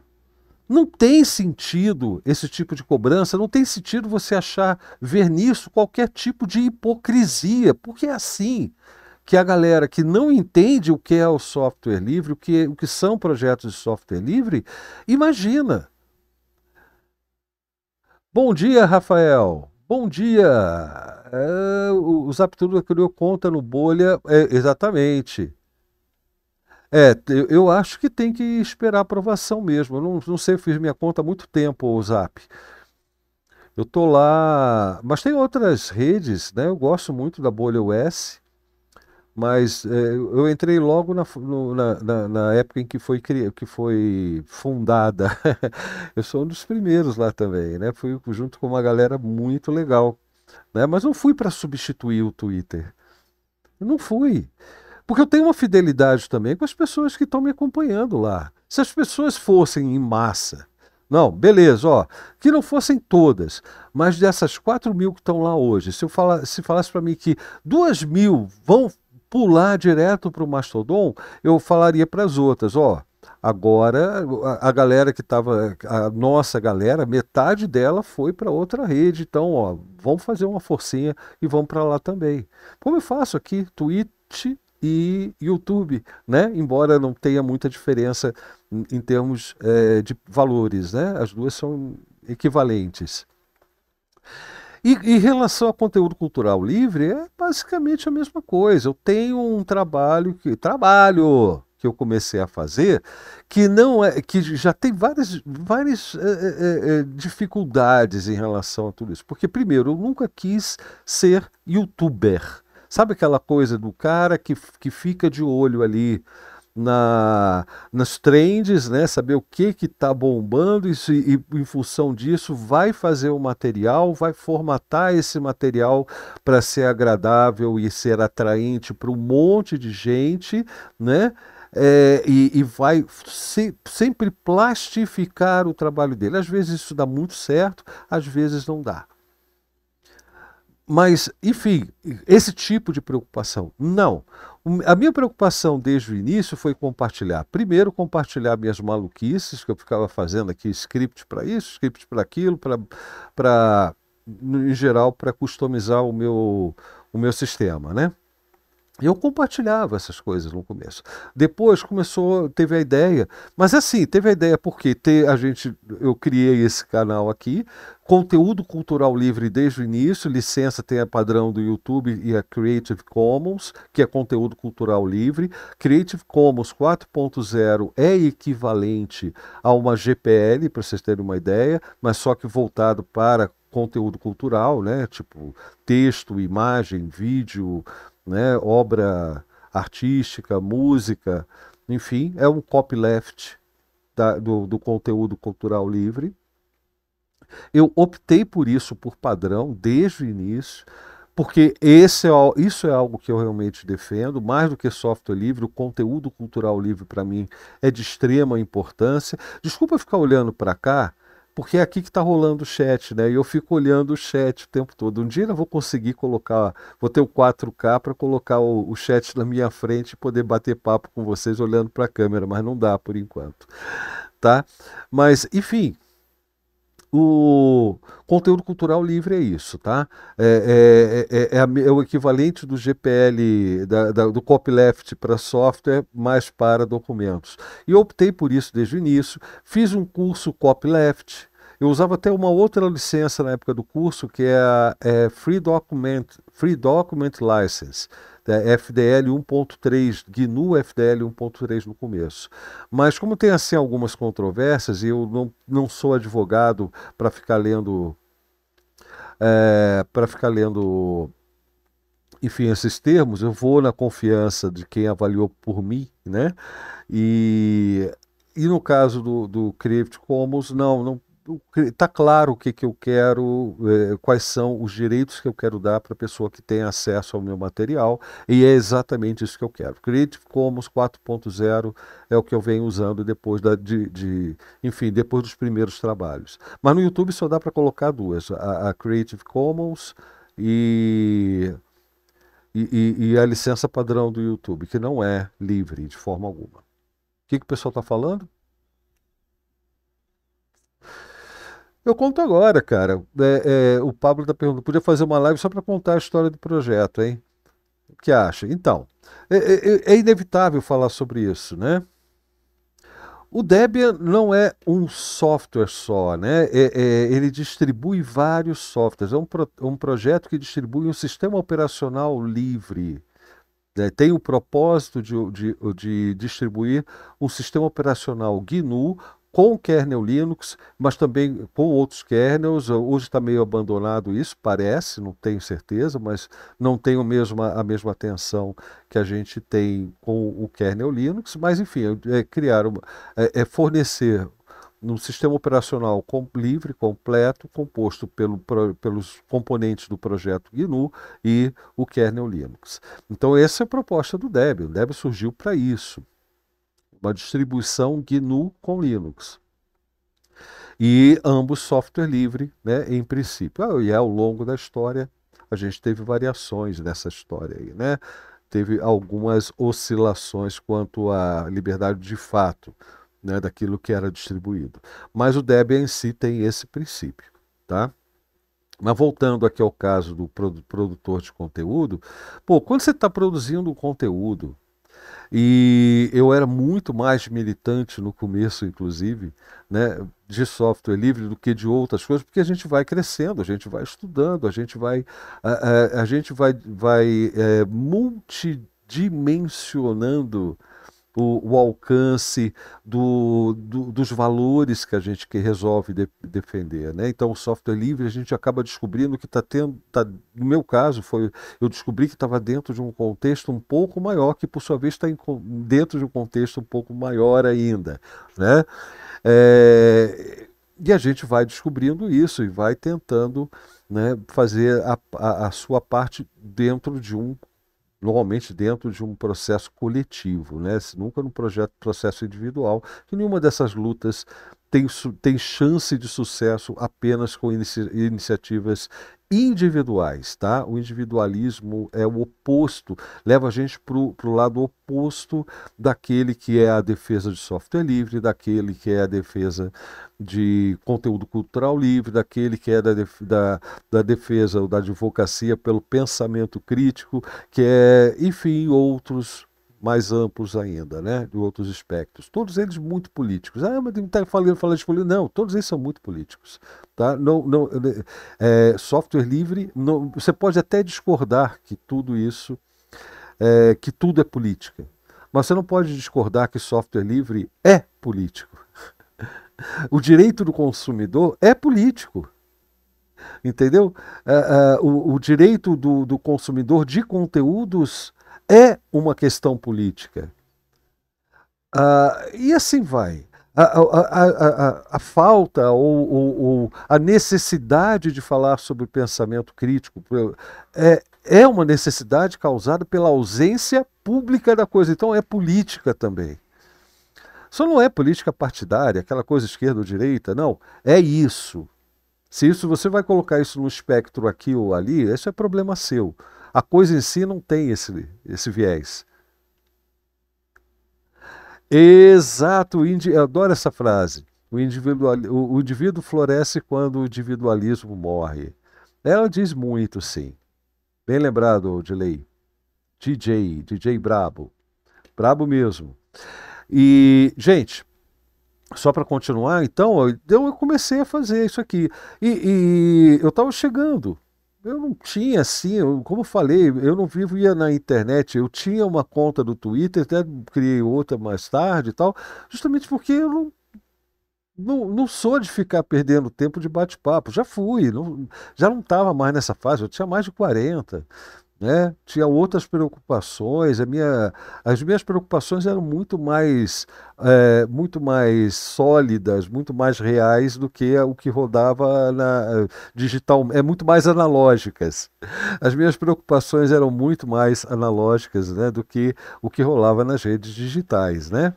Não tem sentido esse tipo de cobrança, não tem sentido você achar ver nisso qualquer tipo de hipocrisia, porque é assim que a galera que não entende o que é o software livre, o que, o que são projetos de software livre, imagina. Bom dia, Rafael. Bom dia. É, o Tudo criou conta no Bolha. É, exatamente. É, eu, acho que tem que esperar aprovação mesmo. Eu não, não sei, eu fiz minha conta há muito tempo, o Zap. Eu tô lá, mas tem outras redes, né? Eu gosto muito da Bolha US mas é, eu entrei logo na, no, na, na, época em que foi, que foi fundada. eu sou um dos primeiros lá também, né? Fui junto com uma galera muito legal. Né? Mas não fui para substituir o Twitter. Eu não fui. Porque eu tenho uma fidelidade também com as pessoas que estão me acompanhando lá. Se as pessoas fossem em massa, não, beleza, ó. Que não fossem todas, mas dessas 4 mil que estão lá hoje, se, eu falar, se falasse para mim que 2 mil vão pular direto para o Mastodon, eu falaria para as outras, ó, Agora, a, galera que estava, a nossa galera, metade dela foi para outra rede. Então, ó, vamos fazer uma forcinha e vamos para lá também. Como eu faço aqui, Twitch e YouTube, né? Embora não tenha muita diferença em, termos é, de valores, né? As duas são equivalentes. E em relação a conteúdo cultural livre, é basicamente a mesma coisa. Eu tenho um trabalho que trabalho que eu comecei a fazer, que não é que já tem várias, várias é, é, dificuldades em relação a tudo isso. Porque primeiro, eu nunca quis ser youtuber. Sabe aquela coisa do cara que, que fica de olho ali na, nas trends, né? saber o que que está bombando e, se, e em função disso vai fazer o material, vai formatar esse material para ser agradável e ser atraente para um monte de gente, né? É, e, e, vai se, sempre plastificar o trabalho dele. Às vezes isso dá muito certo, às vezes não dá. Mas, enfim, esse tipo de preocupação. Não. A minha preocupação desde o início foi compartilhar. Primeiro, compartilhar minhas maluquices, que eu ficava fazendo aqui script para isso, script para aquilo, para, em geral, para customizar o meu, o meu sistema, né? eu compartilhava essas coisas no começo. Depois começou, teve a ideia, mas assim, teve a ideia porque ter, a gente, eu criei esse canal aqui, conteúdo cultural livre desde o início, licença tem a padrão do YouTube e a Creative Commons, que é conteúdo cultural livre. Creative Commons 4.0 é equivalente a uma GPL, para vocês terem uma ideia, mas só que voltado para conteúdo cultural, né? Tipo texto, imagem, vídeo, né? obra artística, música, enfim, é um copyleft da, do, do conteúdo cultural livre. Eu optei por isso por padrão desde o início, porque esse é, isso é algo que eu realmente defendo, mais do que software livre, o conteúdo cultural livre para mim é de extrema importância. Desculpa ficar olhando para cá, porque é aqui que está rolando o chat, né? E eu fico olhando o chat o tempo todo. Um dia eu vou conseguir colocar, vou ter o 4K para colocar o, o, chat na minha frente e poder bater papo com vocês olhando para a câmera, mas não dá por enquanto, tá? Mas, enfim, o conteúdo cultural livre é isso, tá? É, é, é, é o equivalente do GPL, da, da, do copyleft para software, mais para documentos. E eu optei por isso desde o início, fiz um curso copyleft, eu usava até uma outra licença na época do curso, que é a Free, Document, Free Document License. FDL 1.3, GNU FDL 1.3 no começo. Mas como tem assim algumas controvérsias, e eu não, não sou advogado para ficar lendo. É, para ficar lendo enfim, esses termos, eu vou na confiança de quem avaliou por mim, né? E, e no caso do, do Creative Commons, não, não, está claro o que, que eu quero, eh, quais são os direitos que eu quero dar para a pessoa que tem acesso ao meu material, e é exatamente isso que eu quero. Creative Commons 4.0 é o que eu venho usando depois da, de, de, enfim, depois dos primeiros trabalhos. Mas no YouTube só dá para colocar duas, a, a Creative Commons e e, e, a licença padrão do YouTube, que não é livre de forma alguma. O que, que o pessoal está falando? Eu conto agora, cara. É, é, o Pablo está perguntando, podia fazer uma live só para contar a história do projeto, hein? O que acha? Então, é é, é, é, inevitável falar sobre isso, né? O Debian não é um software só, né? É, ele distribui vários softwares. É um, pro, um projeto que distribui um sistema operacional livre. Né? Tem o propósito de, de, de distribuir um sistema operacional GNU com o kernel Linux, mas também com outros kernels. Hoje está meio abandonado isso, parece, não tenho certeza, mas não tem mesmo, a mesma atenção que a gente tem com o kernel Linux. Mas, enfim, é, criar uma, é, é fornecer um sistema operacional com, livre, completo, composto pelo, pro, pelos componentes do projeto GNU e o kernel Linux. Então, essa é a proposta do Debian. O Debian surgiu para isso uma distribuição GNU com Linux. E ambos software livre, né, em princípio. Ah, e ao longo da história, a gente teve variações nessa história aí, né? Teve algumas oscilações quanto à liberdade de fato, né, daquilo que era distribuído. Mas o Debian em si tem esse princípio, tá? Mas voltando aqui ao caso do produtor de conteúdo, pô, quando você está produzindo um conteúdo, e eu era muito mais militante no começo, inclusive, né, de software livre do que de outras coisas, porque a gente vai crescendo, a gente vai estudando, a gente vai, a, a, a gente vai, vai é, multidimensionando o, o alcance do, do, dos valores que a gente que resolve de, defender. Né? Então, o software livre, a gente acaba descobrindo que está tendo. Tá, no meu caso, foi eu descobri que estava dentro de um contexto um pouco maior, que por sua vez está dentro de um contexto um pouco maior ainda. Né? É, e a gente vai descobrindo isso e vai tentando né, fazer a, a, a sua parte dentro de um normalmente dentro de um processo coletivo, né? nunca num projeto, processo individual, que nenhuma dessas lutas tem, tem chance de sucesso apenas com inici iniciativas individuais, tá? O individualismo é o oposto, leva a gente para o lado oposto daquele que é a defesa de software livre, daquele que é a defesa de conteúdo cultural livre, daquele que é da, da, da defesa ou da advocacia pelo pensamento crítico, que é, enfim, outros mais amplos ainda, né? de outros espectros. Todos eles muito políticos. Ah, mas está falando, falando de política. Não, todos eles são muito políticos. Tá? Não, não, né, é, software livre, não, você pode até discordar que tudo isso, é, que tudo é política. Mas você não pode discordar que software livre é político. O direito do consumidor é político. Entendeu? É, é, o, o, direito do, do consumidor de conteúdos é uma questão política. Ah, e assim vai. A, a, a, a falta ou, ou, ou, a necessidade de falar sobre pensamento crítico é, é uma necessidade causada pela ausência pública da coisa. Então é política também. Só não é política partidária, aquela coisa esquerda ou direita, não. É isso. Se isso você vai colocar isso no espectro aqui ou ali, isso é problema seu. A coisa em si não tem esse, esse viés. Exato, eu adoro essa frase. O, individual, o, o indivíduo floresce quando o individualismo morre. Ela diz muito, sim. Bem lembrado, Odilei. DJ, DJ Brabo. Brabo mesmo. E, gente, só para continuar, então, eu, eu comecei a fazer isso aqui. E, e eu estava chegando eu não tinha assim, eu, como eu falei, eu não vivia na internet. Eu tinha uma conta do Twitter, até criei outra mais tarde e tal, justamente porque eu não, não, não sou de ficar perdendo tempo de bate-papo. Já fui, não, já não estava mais nessa fase, eu tinha mais de 40 né? Tinha outras preocupações. A minha, as minhas preocupações eram muito mais, é, muito mais sólidas, muito mais reais do que o que rodava na digital. É muito mais analógicas. As minhas preocupações eram muito mais analógicas, né, do que o que rolava nas redes digitais, né?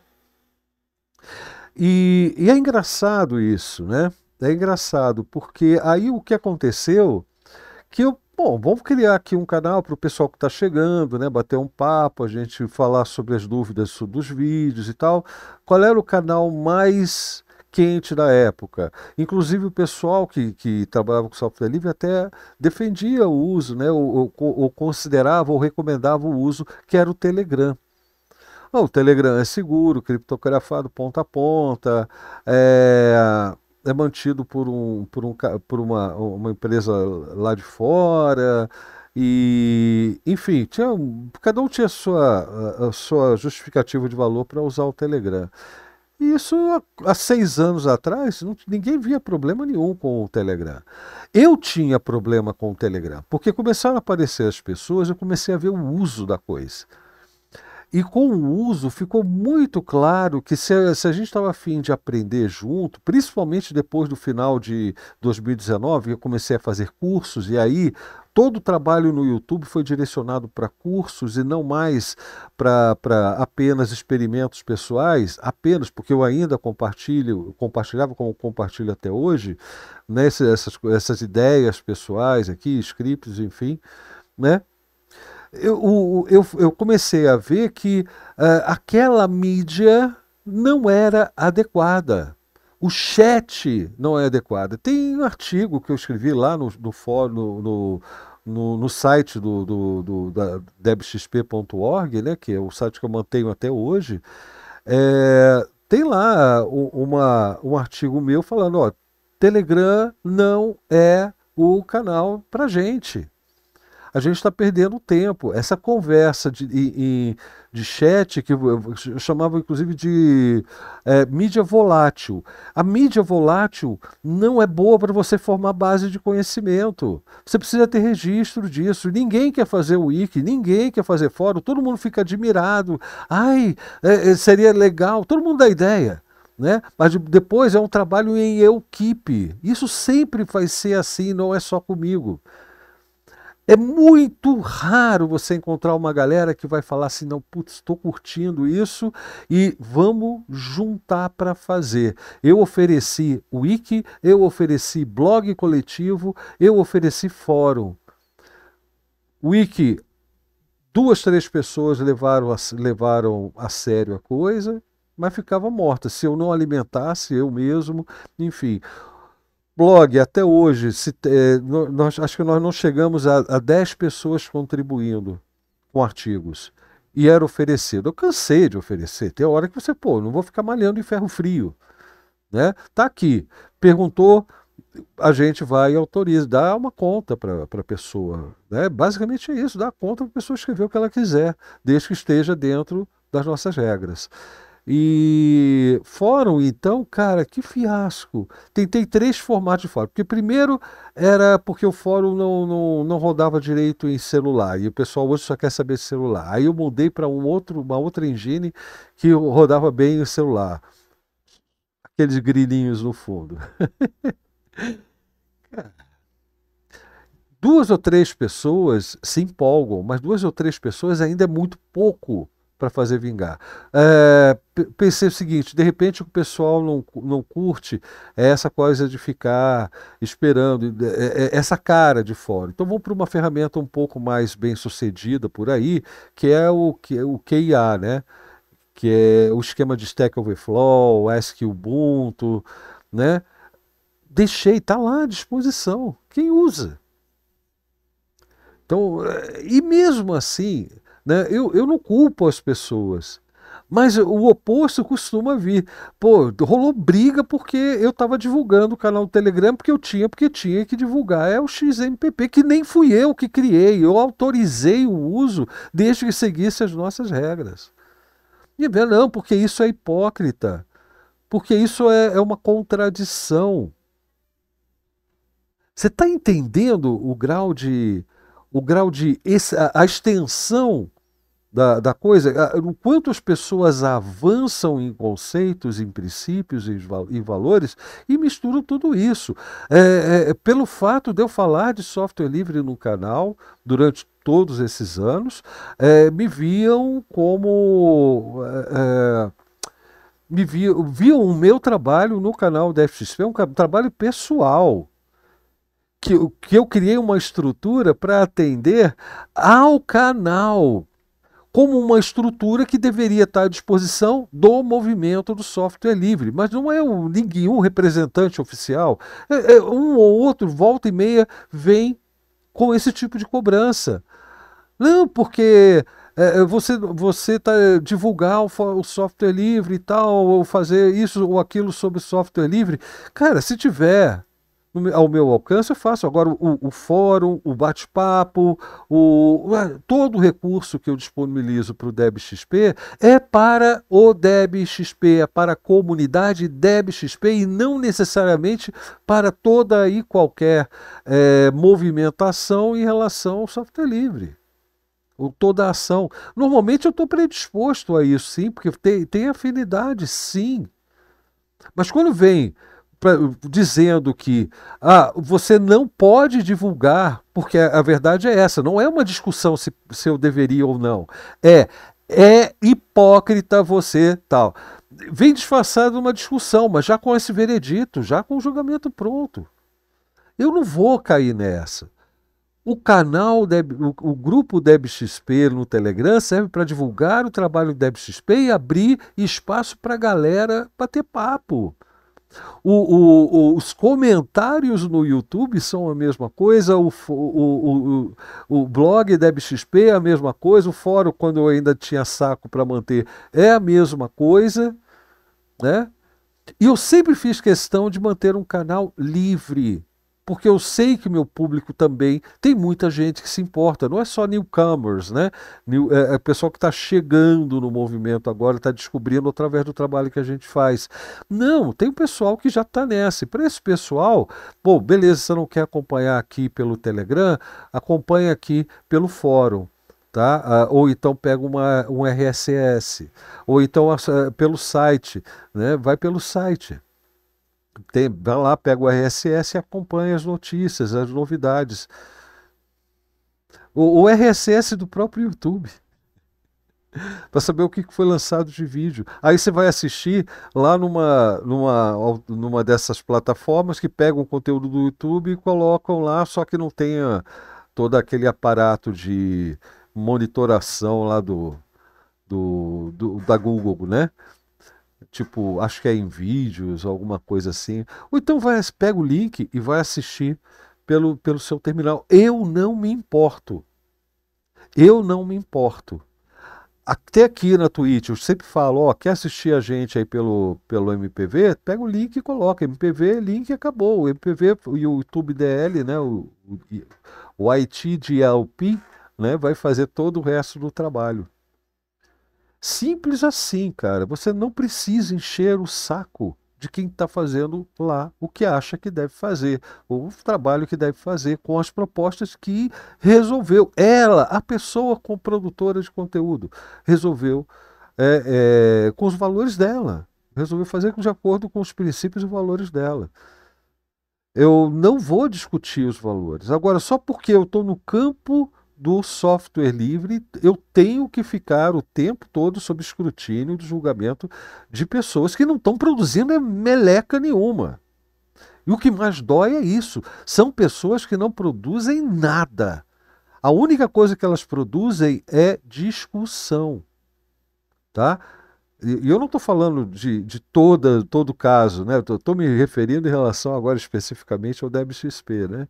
E, e é engraçado isso, né? É engraçado porque aí o que aconteceu que eu Bom, vamos criar aqui um canal para o pessoal que está chegando, né? Bater um papo, a gente falar sobre as dúvidas dos vídeos e tal. Qual era o canal mais quente da época. Inclusive o pessoal que, que trabalhava com software livre até defendia o uso, né, ou, ou, ou considerava ou recomendava o uso, que era o Telegram. Ah, o Telegram é seguro, criptografado ponta a ponta, é, é mantido por, um, por, um, por uma, uma empresa lá de fora. E, enfim, tinha, cada um tinha sua, a sua justificativa de valor para usar o Telegram. E isso há, há seis anos atrás, não, ninguém via problema nenhum com o Telegram. Eu tinha problema com o Telegram, porque começaram a aparecer as pessoas, eu comecei a ver o uso da coisa. E com o uso ficou muito claro que se, se a gente estava afim de aprender junto, principalmente depois do final de 2019, eu comecei a fazer cursos e aí todo o trabalho no YouTube foi direcionado para cursos e não mais para apenas experimentos pessoais, apenas porque eu ainda compartilho, compartilhava como compartilho até hoje, né, essas, essas ideias pessoais aqui, scripts, enfim, né? eu, eu, eu comecei a ver que uh, aquela mídia não era adequada. O chat não é adequado. Tem um artigo que eu escrevi lá no, no, no, no, no site do, do, do da debxp.org, né, que é o site que eu mantenho até hoje. É, tem lá uma, um artigo meu falando: ó, Telegram não é o canal para gente a gente está perdendo tempo. Essa conversa de, de, de chat, que eu chamava inclusive de é, mídia volátil. A mídia volátil não é boa para você formar base de conhecimento. Você precisa ter registro disso. Ninguém quer fazer wiki, ninguém quer fazer fórum, todo mundo fica admirado. Ai, é, é seria legal, todo mundo dá ideia. Né? Mas depois é um trabalho em equipe. Isso sempre vai ser assim, não é só comigo. É muito raro você encontrar uma galera que vai falar assim, não, putz, estou curtindo isso e vamos juntar para fazer. Eu ofereci wiki, eu ofereci blog coletivo, eu ofereci fórum. Wiki, duas, três pessoas levaram a, levaram a sério a coisa, mas ficava morta. Se eu não alimentasse, eu mesmo, enfim blog até hoje, se, é, nós, acho que nós não chegamos a, a 10 pessoas contribuindo com artigos. E era oferecido. Eu cansei de oferecer. Tem hora que você, pô, não vou ficar malhando em ferro frio. Né? Tá aqui. Perguntou, a gente vai e autoriza, dá uma conta para a pessoa. Né? Basicamente é isso, dá conta para a pessoa escrever o que ela quiser, desde que esteja dentro das nossas regras. E fórum, então, cara, que fiasco. Tentei três formatos de fórum. Porque primeiro era porque o fórum não, não, não rodava direito em celular. E o pessoal hoje só quer saber de celular. Aí eu mudei para um outro, uma outra engine que rodava bem o celular. Aqueles grilinhos no fundo. duas ou três pessoas se empolgam, mas duas ou três pessoas ainda é muito pouco para fazer vingar. É, pensei o seguinte: de repente o pessoal não, não curte essa coisa de ficar esperando, é, é, é, essa cara de fora. Então vamos para uma ferramenta um pouco mais bem sucedida por aí, que é o, que é o QIA, né? que é o esquema de Stack Overflow, Ask Ubuntu, né? Deixei, tá lá à disposição. Quem usa? Então, e mesmo assim, né? Eu, eu não culpo as pessoas. Mas o oposto costuma vir. Pô, rolou briga porque eu estava divulgando o canal do Telegram, porque eu tinha, porque tinha que divulgar. É o XMPP, que nem fui eu que criei. Eu autorizei o uso desde que seguisse as nossas regras. E é, não, porque isso é hipócrita. Porque isso é, é uma contradição. Você está entendendo o grau de. O grau de. A extensão da, da coisa, o quanto as pessoas avançam em conceitos, em princípios e, valores e misturam tudo isso. É, é, é, pelo fato de eu falar de software livre no canal durante todos esses anos, é, me viam como é, é, me viam, viam o meu trabalho no canal da FXP, um trabalho pessoal, que, que eu criei uma estrutura para atender ao canal como uma estrutura que deveria estar à disposição do movimento do software livre, mas não é um, representante oficial. É, é, um ou outro, volta e meia, vem com esse tipo de cobrança. Não, porque é, é você você tá é, divulgar o, o, software livre e tal, ou fazer isso ou aquilo sobre software livre. Cara, se tiver ao meu alcance, eu faço agora o, o fórum, o bate-papo, o, todo o recurso que eu disponibilizo para o DebXP é para o DebXP, é para a comunidade DebXP e não necessariamente para toda e qualquer é, movimentação em relação ao software livre ou toda a ação. Normalmente eu estou predisposto a isso, sim, porque tem, tem afinidade, sim. Mas quando vem pra, dizendo que ah, você não pode divulgar, porque a, a verdade é essa, não é uma discussão se, se eu deveria ou não. É, é hipócrita você tal. Vem disfarçado uma discussão, mas já com esse veredito, já com o julgamento pronto. Eu não vou cair nessa. O canal, Deb, o, o, grupo DebXP no Telegram serve para divulgar o trabalho do DebXP e abrir espaço para a galera bater papo. O, o, o, os comentários no YouTube são a mesma coisa, o, o, o, o blog DebXP é a mesma coisa, o fórum, quando eu ainda tinha saco para manter, é a mesma coisa, né? E eu sempre fiz questão de manter um canal livre, porque eu sei que meu público também tem muita gente que se importa, não é só newcomers, né? New, é, é pessoal que está chegando no movimento agora, está descobrindo através do trabalho que a gente faz. Não, tem um pessoal que já está nessa. para esse pessoal, bom, beleza, você não quer acompanhar aqui pelo Telegram, acompanha aqui pelo fórum tá? Ah, ou então pega uma, um RSS, ou então ah, pelo site, né? Vai pelo site tem, vai lá, pega o RSS e acompanha as notícias, as novidades. O, o RSS do próprio YouTube. para saber o que foi lançado de vídeo. Aí você vai assistir lá numa, numa, numa dessas plataformas que pegam o conteúdo do YouTube e colocam lá, só que não tenha todo aquele aparato de monitoração lá do, do, do da Google, né? tipo, acho que é em vídeos, alguma coisa assim. Ou então vai, pega o link e vai assistir pelo, pelo seu terminal. Eu não me importo. Eu não me importo. Até aqui na Twitch, eu sempre falo, ó, quer assistir a gente aí pelo, pelo MPV? Pega o link e coloca. MPV, link acabou. O MPV e o YouTube DL, né? O, o, o IT DLP, né? Vai fazer todo o resto do trabalho. Simples assim, cara. Você não precisa encher o saco de quem está fazendo lá o que acha que deve fazer, o trabalho que deve fazer com as propostas que resolveu. Ela, a pessoa com produtora de conteúdo, resolveu é, é, com os valores dela. Resolveu fazer de acordo com os princípios e valores dela. Eu não vou discutir os valores. Agora, só porque eu estou no campo do software livre, eu tenho que ficar o tempo todo sob escrutínio do julgamento de pessoas que não estão produzindo meleca nenhuma. E o que mais dói é isso: são pessoas que não produzem nada. A única coisa que elas produzem é discussão. Tá? E eu não estou falando de, de toda, todo caso, né? Estou me referindo em relação agora especificamente ao XP. né?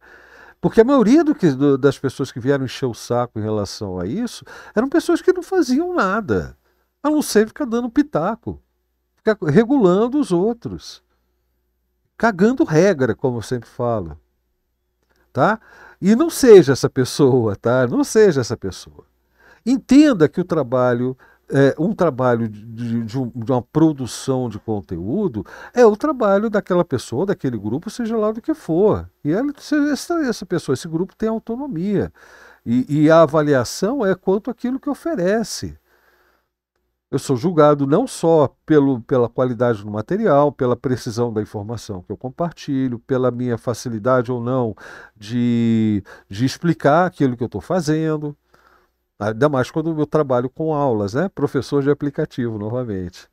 Porque a maioria do que, do, das pessoas que vieram encher o saco em relação a isso eram pessoas que não faziam nada, a não ser ficar dando pitaco, ficar regulando os outros, cagando regra, como eu sempre falo. Tá? E não seja essa pessoa, tá? Não seja essa pessoa. Entenda que o trabalho é, um trabalho de, de, de, uma produção de conteúdo é o trabalho daquela pessoa, daquele grupo, seja lá do que for. E ela, essa, essa pessoa, esse grupo tem autonomia. E, e a avaliação é quanto aquilo que oferece. Eu sou julgado não só pelo, pela qualidade do material, pela precisão da informação que eu compartilho, pela minha facilidade ou não de, de explicar aquilo que eu estou fazendo. Ainda mais quando eu trabalho com aulas, né? Professor de aplicativo, novamente.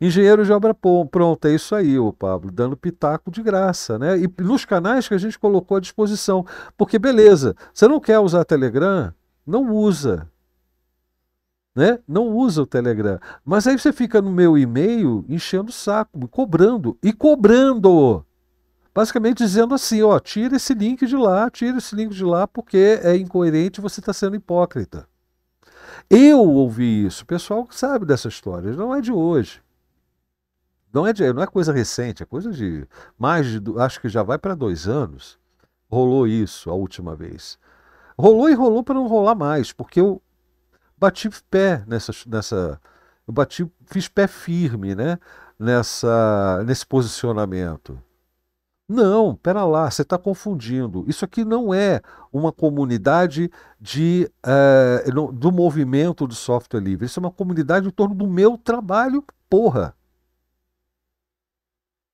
Engenheiro de obra pronta, é isso aí, o Pablo, dando pitaco de graça, né? E nos canais que a gente colocou à disposição. Porque, beleza, você não quer usar Telegram? Não usa. Né? Não usa o Telegram. Mas aí você fica no meu e-mail enchendo o saco, cobrando. E cobrando! basicamente dizendo assim, ó, tira esse link de lá, tira esse link de lá, porque é incoerente você está sendo hipócrita. Eu ouvi isso, o pessoal sabe dessa história, não é de hoje. Não é, de, não é coisa recente, é coisa de mais de, acho que já vai para dois anos. Rolou isso a última vez. Rolou e rolou para não rolar mais, porque eu bati pé nessa, nessa eu bati, fiz pé firme, né, nessa, nesse posicionamento. Não, pera lá, você está confundindo. Isso aqui não é uma comunidade de, uh, do movimento de software livre. Isso é uma comunidade em torno do meu trabalho, porra.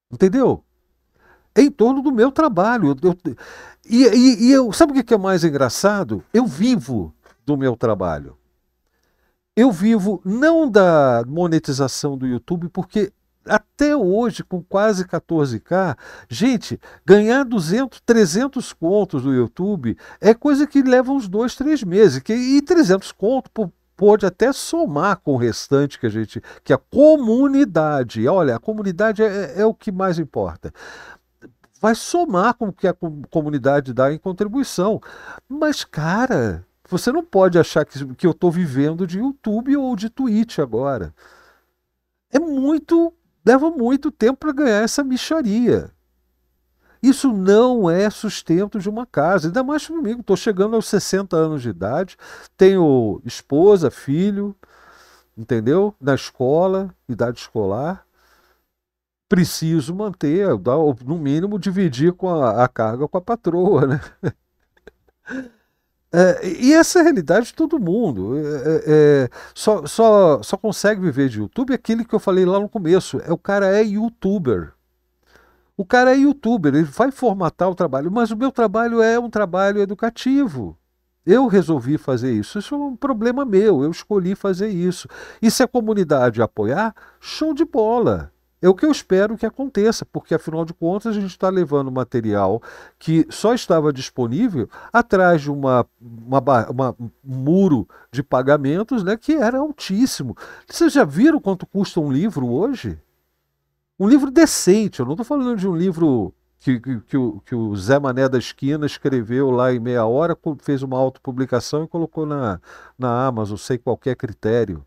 Entendeu? É em torno do meu trabalho. Eu, eu, e, e, e eu, sabe o que é mais engraçado? Eu vivo do meu trabalho. Eu vivo não da monetização do YouTube, porque até hoje, com quase 14K, gente, ganhar 200, 300 contos do YouTube é coisa que leva uns dois, três meses. Que, e 300 contos pode até somar com o restante que a gente, que a comunidade, olha, a comunidade é, é o que mais importa. Vai somar com o que a comunidade dá em contribuição. Mas, cara, você não pode achar que, que eu estou vivendo de YouTube ou de Twitch agora. É muito Leva muito tempo para ganhar essa micharia. Isso não é sustento de uma casa, ainda mais comigo. Estou chegando aos 60 anos de idade, tenho esposa, filho, entendeu? Na escola, idade escolar. Preciso manter, no mínimo, dividir com a, a carga com a patroa, né? É, e essa é a realidade de todo mundo. É, é, é só, só, só consegue viver de YouTube aquele que eu falei lá no começo. É o cara é youtuber. O cara é youtuber, ele vai formatar o trabalho, mas o meu trabalho é um trabalho educativo. Eu resolvi fazer isso. Isso é um problema meu. Eu escolhi fazer isso. E se a comunidade apoiar, show de bola. É o que eu espero que aconteça, porque afinal de contas a gente está levando material que só estava disponível atrás de uma, uma, uma, um muro de pagamentos né, que era altíssimo. Vocês já viram quanto custa um livro hoje? Um livro decente, eu não estou falando de um livro que, que, que, o, que o Zé Mané da Esquina escreveu lá em meia hora, fez uma autopublicação e colocou na, na Amazon, sem qualquer critério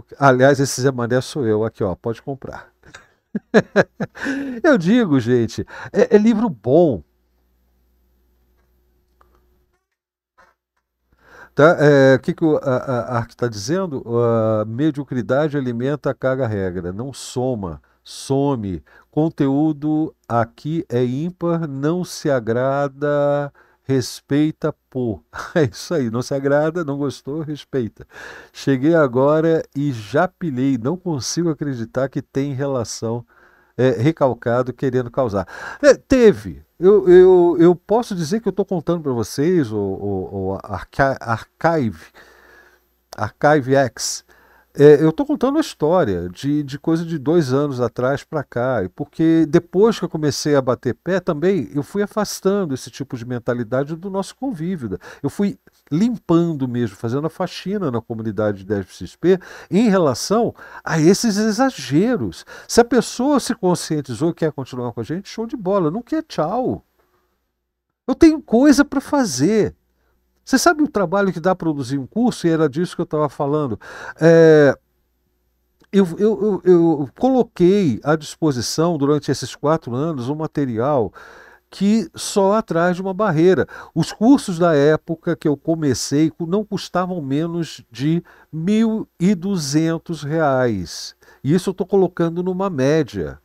época. Aliás, esse Zé Mané sou eu, aqui, ó, pode comprar. eu digo, gente, é, é livro bom. Tá? É, o que, que o Ark está dizendo? A mediocridade alimenta a caga regra, não soma, some. Conteúdo aqui é ímpar, não se agrada respeita, pô. É isso aí, não se agrada, não gostou, respeita. Cheguei agora e já pilhei, não consigo acreditar que tem relação é, recalcado querendo causar. É, teve. Eu, eu, eu posso dizer que eu estou contando para vocês, o, o, o Archive, Archive X, é, eu estou contando a história de, de coisa de dois anos atrás para cá, porque depois que eu comecei a bater pé, também eu fui afastando esse tipo de mentalidade do nosso convívio. Eu fui limpando mesmo, fazendo a faxina na comunidade da p em relação a esses exageros. Se a pessoa se conscientizou e quer continuar com a gente, show de bola. Não quer tchau. Eu tenho coisa para fazer. Você sabe o trabalho que dá produzir um curso? E era disso que eu estava falando. É, eu, eu, eu, eu coloquei à disposição durante esses quatro anos um material que só atrás de uma barreira. Os cursos da época que eu comecei não custavam menos de R$ 1.200. E isso eu estou colocando numa média.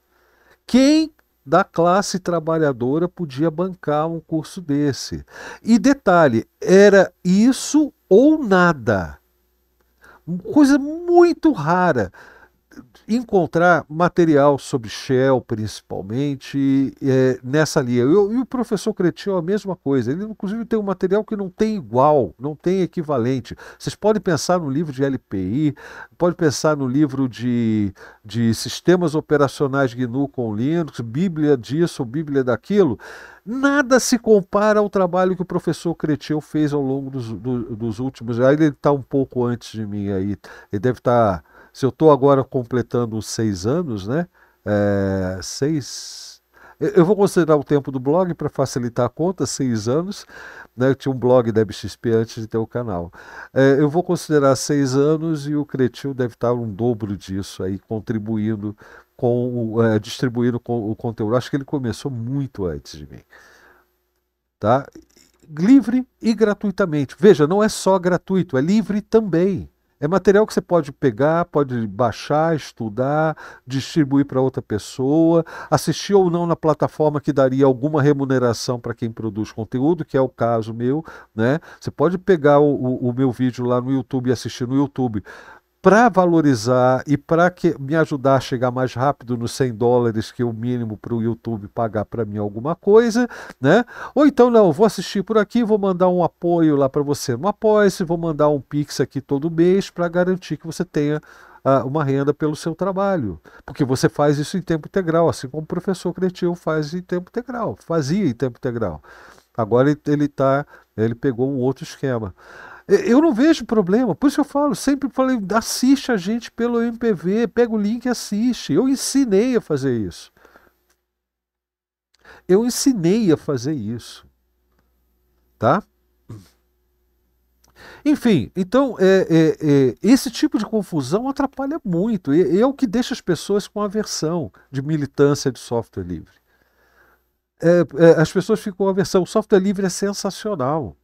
Quem da classe trabalhadora podia bancar um curso desse. E detalhe, era isso ou nada. Coisa muito rara encontrar material sobre Shell, principalmente, é, nessa linha. Eu, e o professor Cretil, é a mesma coisa. Ele, inclusive, tem um material que não tem igual, não tem equivalente. Vocês podem pensar no livro de LPI, pode pensar no livro de, de Sistemas Operacionais GNU com Linux, Bíblia disso, Bíblia daquilo. Nada se compara ao trabalho que o professor Cretil fez ao longo dos, do, dos últimos. Ele está um pouco antes de mim aí. Ele deve estar. Tá se eu estou agora completando os seis anos, né? É, seis. Eu vou considerar o tempo do blog para facilitar a conta, seis anos. Né? Eu tinha um blog da XP antes de ter o canal. É, eu vou considerar seis anos e o Cretil deve estar um dobro disso aí, contribuindo com é, distribuindo com o conteúdo. Acho que ele começou muito antes de mim. Tá? Livre e gratuitamente. Veja, não é só gratuito, é livre também. É material que você pode pegar, pode baixar, estudar, distribuir para outra pessoa, assistir ou não na plataforma que daria alguma remuneração para quem produz conteúdo, que é o caso meu. Né? Você pode pegar o, o, o meu vídeo lá no YouTube e assistir no YouTube para valorizar e para me ajudar a chegar mais rápido nos 100 dólares, que é o mínimo para o YouTube pagar para mim alguma coisa, né? Ou então, não, vou assistir por aqui, vou mandar um apoio lá para você no Apoia-se, vou mandar um Pix aqui todo mês para garantir que você tenha uh, uma renda pelo seu trabalho. Porque você faz isso em tempo integral, assim como o professor criativo faz em tempo integral, fazia em tempo integral. Agora ele, ele, tá, ele pegou um outro esquema. É, eu não vejo problema, por isso eu falo, sempre falei, assiste a gente pelo MPV, pega o link e assiste. Eu ensinei a fazer isso. Eu ensinei a fazer isso. Tá? Enfim, então é, é, é, esse tipo de confusão atrapalha muito e é o que deixa as pessoas com aversão de militância de software livre. É, é, as pessoas ficam com aversão. O software livre é sensacional.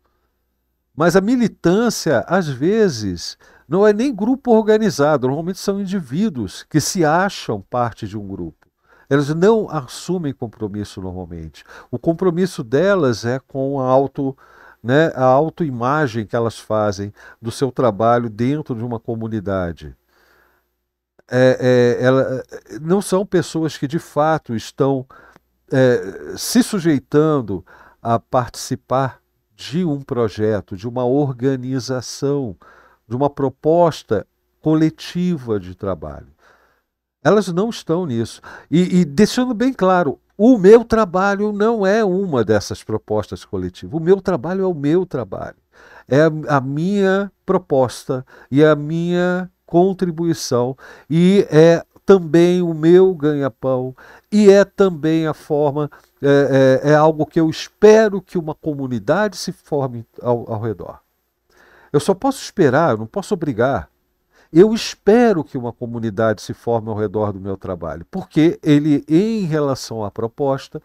Mas a militância, às vezes, não é nem grupo organizado, normalmente são indivíduos que se acham parte de um grupo. Elas não assumem compromisso normalmente. O compromisso delas é com a auto. Né, a autoimagem que elas fazem do seu trabalho dentro de uma comunidade. É, é, ela, não são pessoas que de fato estão é, se sujeitando a participar de um projeto, de uma organização, de uma proposta coletiva de trabalho. Elas não estão nisso. E, e, deixando bem claro, o meu trabalho não é uma dessas propostas coletivas. O meu trabalho é o meu trabalho. É a, a minha proposta e a minha contribuição e é também o meu ganha-pão e é também a forma, é, é, é, algo que eu espero que uma comunidade se forme ao, ao redor. Eu só posso esperar, eu não posso obrigar. Eu espero que uma comunidade se forme ao redor do meu trabalho, porque ele, em relação à proposta,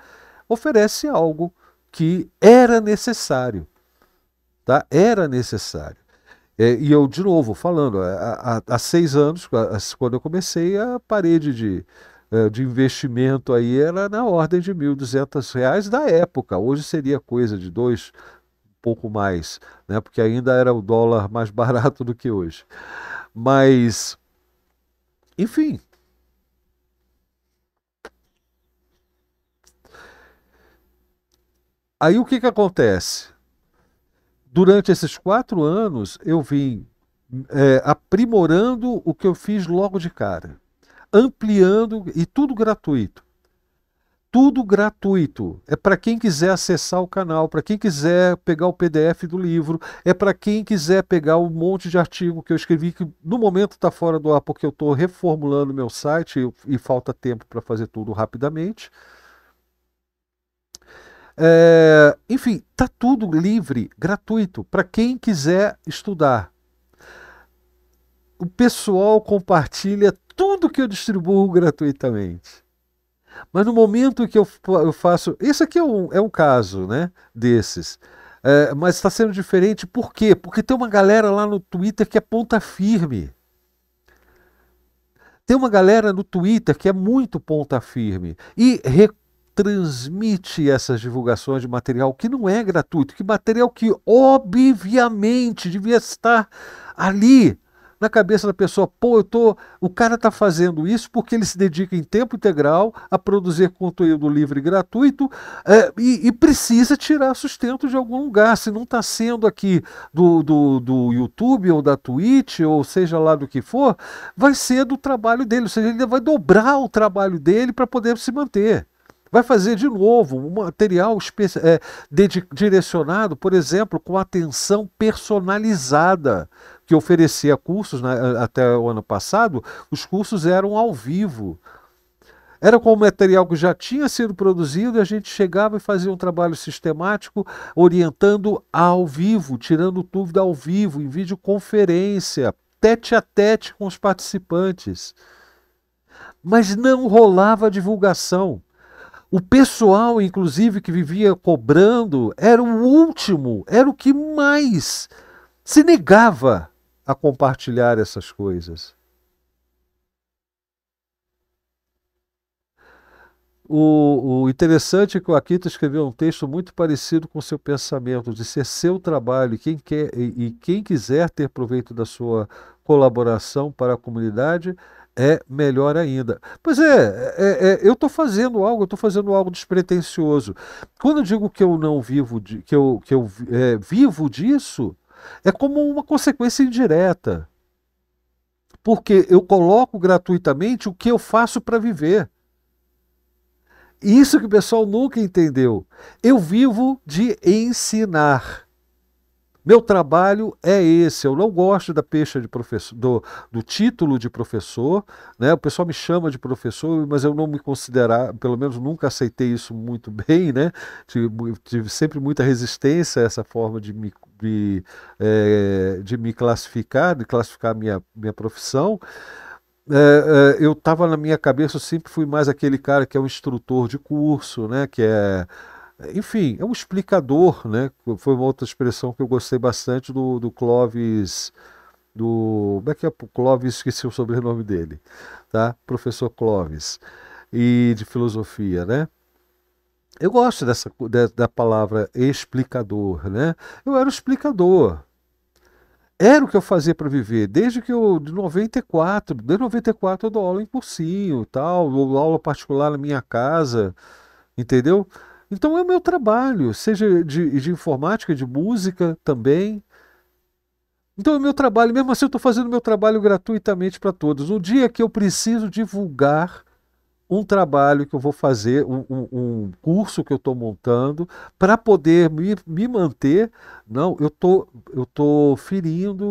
oferece algo que era necessário. Tá? Era necessário. É, e eu, de novo, falando, é, há, há, seis anos, quando eu comecei, a parede de, é, de investimento aí era na ordem de R$ 1.200 da época. Hoje seria coisa de dois, pouco mais, né? porque ainda era o dólar mais barato do que hoje. Mas, enfim. Aí o que, que acontece? durante esses quatro anos, eu vim é, aprimorando o que eu fiz logo de cara, ampliando e tudo gratuito. Tudo gratuito. É para quem quiser acessar o canal, para quem quiser pegar o PDF do livro, é para quem quiser pegar um monte de artigo que eu escrevi, que no momento está fora do ar porque eu estou reformulando meu site e, e falta tempo para fazer tudo rapidamente. É, enfim, está tudo livre, gratuito, para quem quiser estudar. O pessoal compartilha tudo que eu distribuo gratuitamente. Mas no momento que eu, eu faço. Esse aqui é um, é um caso né, desses. É, mas está sendo diferente por quê? Porque tem uma galera lá no Twitter que é ponta firme. Tem uma galera no Twitter que é muito ponta firme e recua transmite essas divulgações de material que não é gratuito, que material que obviamente devia estar ali na cabeça da pessoa, pô, eu tô, o cara está fazendo isso porque ele se dedica em tempo integral a produzir conteúdo livre e gratuito é, e, e, precisa tirar sustento de algum lugar. Se não está sendo aqui do, do, do YouTube ou da Twitch, ou seja lá do que for, vai ser do trabalho dele, ou seja, ele vai dobrar o trabalho dele para poder se manter. Vai fazer de novo um material é, direcionado, por exemplo, com atenção personalizada, que oferecia cursos né, até o ano passado, os cursos eram ao vivo. Era com material que já tinha sido produzido e a gente chegava e fazia um trabalho sistemático, orientando ao vivo, tirando dúvida ao vivo, em videoconferência, tete a tete com os participantes. Mas não rolava divulgação. O pessoal, inclusive, que vivia cobrando, era o último, era o que mais se negava a compartilhar essas coisas. O, o, interessante é que o Akita escreveu um texto muito parecido com seu pensamento de ser é seu trabalho e quem, quer, e, e quem quiser ter proveito da sua colaboração para a comunidade é melhor ainda. Pois é, é, é eu estou fazendo algo, eu estou fazendo algo despretensioso. Quando eu digo que eu não vivo, de, que eu, que eu é, vivo disso, é como uma consequência indireta. Porque eu coloco gratuitamente o que eu faço para viver. Isso que o pessoal nunca entendeu. Eu vivo de ensinar. Meu trabalho é esse. Eu não gosto da peixa de professor, do, do título de professor. Né? O pessoal me chama de professor, mas eu não me considerar, pelo menos nunca aceitei isso muito bem. Né? Tive, tive sempre muita resistência a essa forma de me, de, é, de me classificar, de classificar minha, minha profissão. É, é, eu estava na minha cabeça, eu sempre fui mais aquele cara que é um instrutor de curso, né? que é enfim, é um explicador, né? Foi uma outra expressão que eu gostei bastante do, do Clóvis do. Como é que é Clóvis? Esqueci o sobrenome dele, tá? Professor Clóvis, e de filosofia, né? Eu gosto dessa, de, da palavra explicador, né? Eu era o explicador. Era o que eu fazia para viver, desde que eu, de 94, de 94 eu dou aula em cursinho tal, dou aula particular na minha casa, entendeu? Então é o meu trabalho, seja de, de informática, de música também. Então é o meu trabalho, mesmo assim eu estou fazendo o meu trabalho gratuitamente para todos. Um dia que eu preciso divulgar um trabalho que eu vou fazer, um, um, um curso que eu estou montando, para poder me, me manter, não, eu tô, eu tô ferindo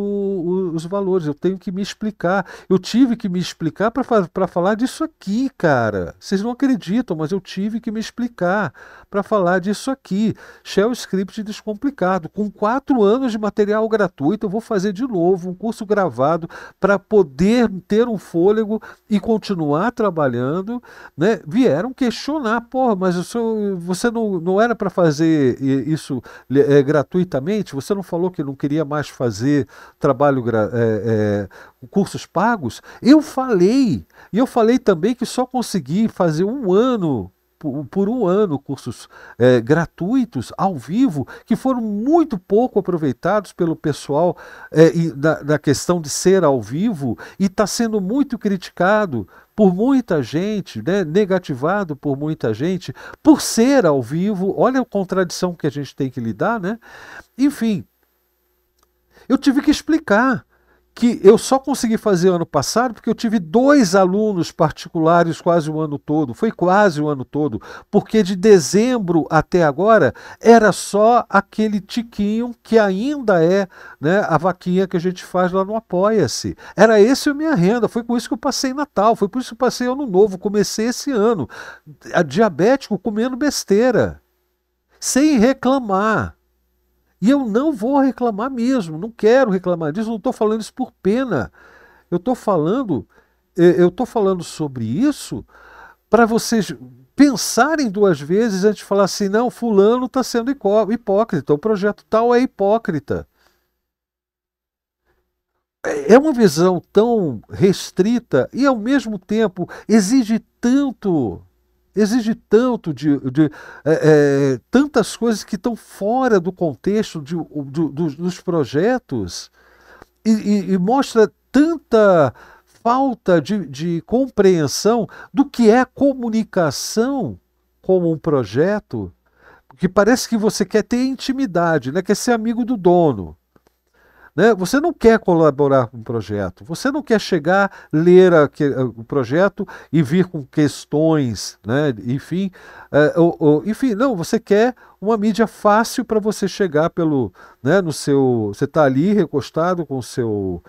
os valores, eu tenho que me explicar. Eu tive que me explicar para falar disso aqui, cara. Vocês não acreditam, mas eu tive que me explicar para falar disso aqui. Shell Script Descomplicado. Com quatro anos de material gratuito, eu vou fazer de novo um curso gravado para poder ter um fôlego e continuar trabalhando. Né? Vieram questionar, porra, mas sou, você não, não era para fazer isso é, gratuitamente você não falou que não queria mais fazer trabalho, é, é, cursos pagos? Eu falei, e eu falei também que só consegui fazer um ano por um ano cursos é, gratuitos, ao vivo, que foram muito pouco aproveitados pelo pessoal é, da, da questão de ser ao vivo e está sendo muito criticado por muita gente, né, negativado por muita gente, por ser ao vivo. Olha a contradição que a gente tem que lidar, né? Enfim, eu tive que explicar que eu só consegui fazer ano passado porque eu tive dois alunos particulares quase o ano todo, foi quase o ano todo, porque de dezembro até agora era só aquele tiquinho que ainda é né, a vaquinha que a gente faz lá no Apoia-se. Era esse a minha renda, foi com isso que eu passei Natal, foi por isso que eu passei Ano Novo, comecei esse ano, a diabético comendo besteira, sem reclamar. E eu não vou reclamar mesmo, não quero reclamar disso, não estou falando isso por pena. Eu estou falando, eh, eu estou falando sobre isso para vocês pensarem duas vezes antes de falar assim, não, fulano está sendo hipócrita, o projeto tal é hipócrita. É, é uma visão tão restrita e, ao mesmo tempo, exige tanto exige tanto de, de é, é, tantas coisas que estão fora do contexto de, de, dos, dos, projetos e, e, e, mostra tanta falta de, compreensão do que é comunicação como um projeto que parece que você quer ter intimidade, né? quer ser amigo do dono. Né? Você não quer colaborar com um projeto, você não quer chegar, ler eh, o projeto e vir com questões, né? enfim, ou, eh, ou, enfim, não, você quer uma mídia fácil para você chegar pelo, né, no seu, você está ali recostado com o seu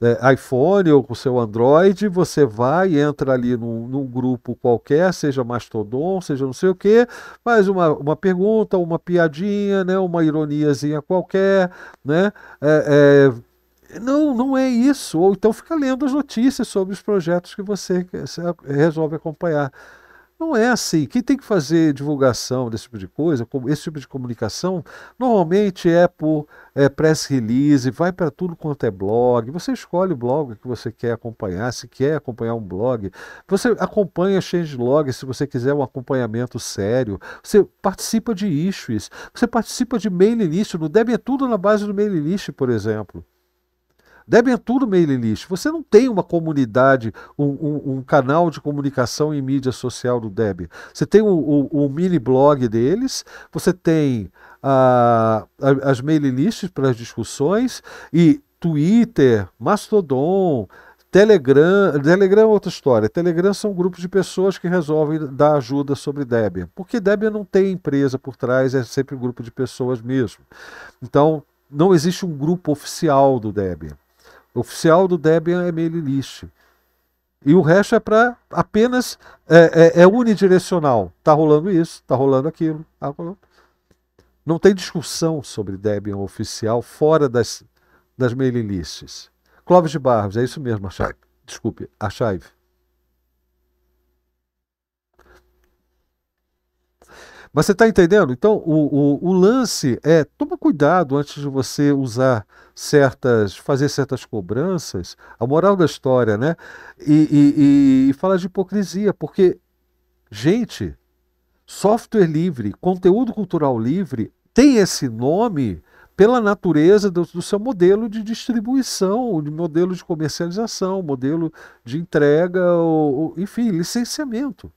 é, iPhone ou com o seu Android, você vai, entra ali num, num, grupo qualquer, seja Mastodon, seja não sei o quê, faz uma, uma pergunta, uma piadinha, né, uma ironiazinha qualquer, né? É, é, não, não é isso. Ou então fica lendo as notícias sobre os projetos que você resolve acompanhar. Não é assim. Quem tem que fazer divulgação desse tipo de coisa, esse tipo de comunicação, normalmente é por é, press release, vai para tudo quanto é blog. Você escolhe o blog que você quer acompanhar, se quer acompanhar um blog. Você acompanha changelog se você quiser um acompanhamento sério. Você participa de issues, você participa de mailing list. No Debian é tudo na base do mailing list, por exemplo tudo mailing list. Você não tem uma comunidade, um, um, um canal de comunicação e mídia social do Debian. Você tem o um, mini blog deles, você tem a, ah, a, as mailing lists para as discussões e Twitter, Mastodon, Telegram, Telegram é outra história. Telegram são grupos de pessoas que resolvem dar ajuda sobre Debian. Porque Debian não tem empresa por trás, é sempre um grupo de pessoas mesmo. Então, não existe um grupo oficial do Debian oficial do Debian é mail list. E o resto é para apenas. É, é, é unidirecional. Está rolando isso, está rolando aquilo. Tá rolando. Não tem discussão sobre Debian oficial fora das, das mailing lists. Clóvis de Barros, é isso mesmo, Achaive. Desculpe, Achaive. Mas você está entendendo? Então, o, o, o, lance é toma cuidado antes de você usar certas, fazer certas cobranças, a moral da história, né? E, e, e falar de hipocrisia, porque, gente, software livre, conteúdo cultural livre, tem esse nome pela natureza do, do, seu modelo de distribuição, de modelo de comercialização, modelo de entrega, ou, ou, enfim, licenciamento.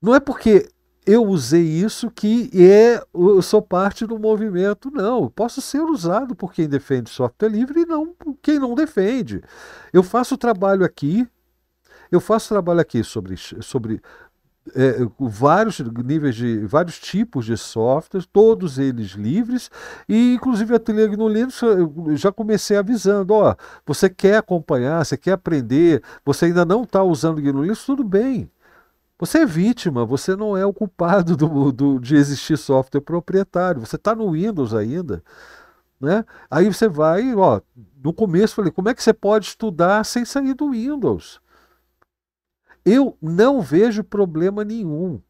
Não é porque eu usei isso que é, eu sou parte do movimento. Não, posso ser usado por quem defende software livre e não por quem não defende. Eu faço trabalho aqui, eu faço trabalho aqui sobre, sobre é, vários níveis de vários tipos de softwares, todos eles livres, e inclusive a Trilha no Linux eu já comecei avisando, ó, você quer acompanhar, você quer aprender, você ainda não está usando o Linux, tudo bem. Você é vítima, você não é o culpado do, do, de existir software proprietário, você está no Windows ainda. Né? Aí você vai, ó, no começo eu falei, como é que você pode estudar sem sair do Windows? Eu não vejo problema nenhum.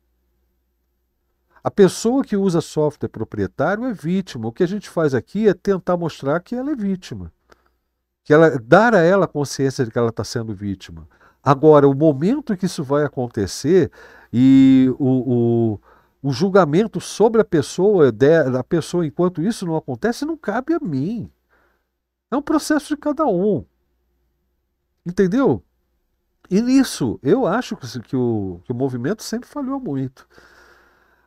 A pessoa que usa software proprietário é vítima. O que a gente faz aqui é tentar mostrar que ela é vítima. Que ela, dar a ela consciência de que ela está sendo vítima. Agora, o momento que isso vai acontecer e o, o, o julgamento sobre a pessoa, da pessoa enquanto isso não acontece, não cabe a mim. É um processo de cada um. Entendeu? E nisso, eu acho que, assim, que, o, que o movimento sempre falhou muito.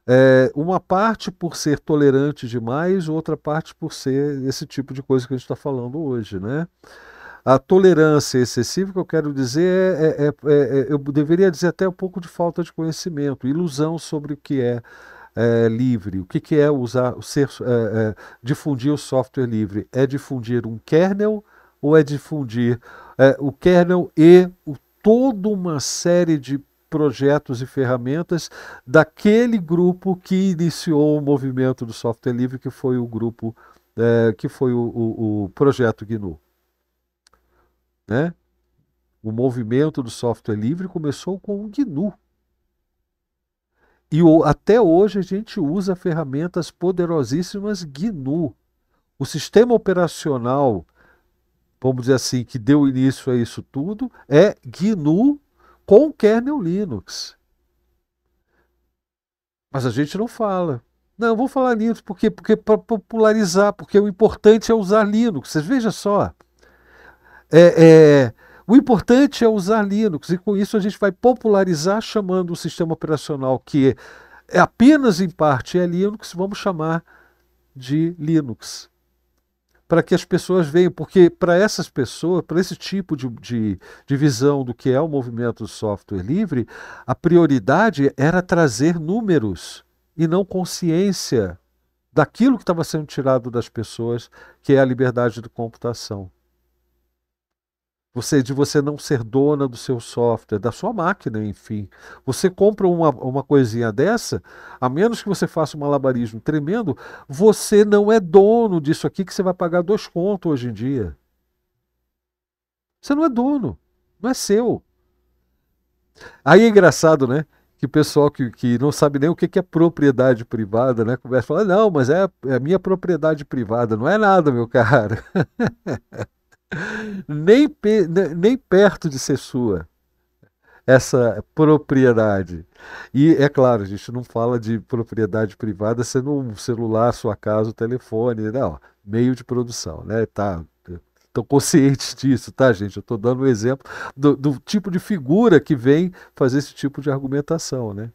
É, uma parte por ser tolerante demais, outra parte por ser esse tipo de coisa que a gente está falando hoje, né? a tolerância excessiva, que eu quero dizer, é é, é, é, é, eu deveria dizer até um pouco de falta de conhecimento, ilusão sobre o que é, é livre, o que, que é usar, ser, difundir o software livre. É difundir um kernel ou é difundir o kernel e o, toda uma série de projetos e ferramentas daquele grupo que iniciou o movimento do software livre, que foi o grupo, que foi o, o, o projeto GNU. Né? O movimento do software livre começou com o GNU. E até hoje a gente usa ferramentas poderosíssimas GNU. O sistema operacional, vamos dizer assim, que deu início a isso tudo, é GNU com kernel Linux. Mas a gente não fala. Não, vou falar Linux porque porque para popularizar, porque o importante é usar Linux. Vocês veja só. É, é, o importante é usar Linux e com isso a gente vai popularizar chamando o sistema operacional que é apenas em parte é Linux, vamos chamar de Linux. Para que as pessoas vejam, porque para essas pessoas, para esse tipo de, de, de visão do que é o movimento do software livre, a prioridade era trazer números e não consciência daquilo que estava sendo tirado das pessoas, que é a liberdade de computação. Você, de você não ser dona do seu software, da sua máquina, enfim. Você compra uma, uma coisinha dessa, a menos que você faça um malabarismo tremendo, você não é dono disso aqui que você vai pagar dois contos hoje em dia. Você não é dono, não é seu. Aí é engraçado, né? Que o pessoal que, que não sabe nem o que, que é propriedade privada, né? Começa a falar, não, mas é, é a minha propriedade privada. Não é nada, meu cara. nem, pe nem perto de ser sua essa propriedade. E é claro, a gente não fala de propriedade privada sendo um celular, sua casa, o telefone, não, meio de produção, né? Tá, Estou consciente disso, tá, gente? Eu estou dando um exemplo do, do, tipo de figura que vem fazer esse tipo de argumentação, né?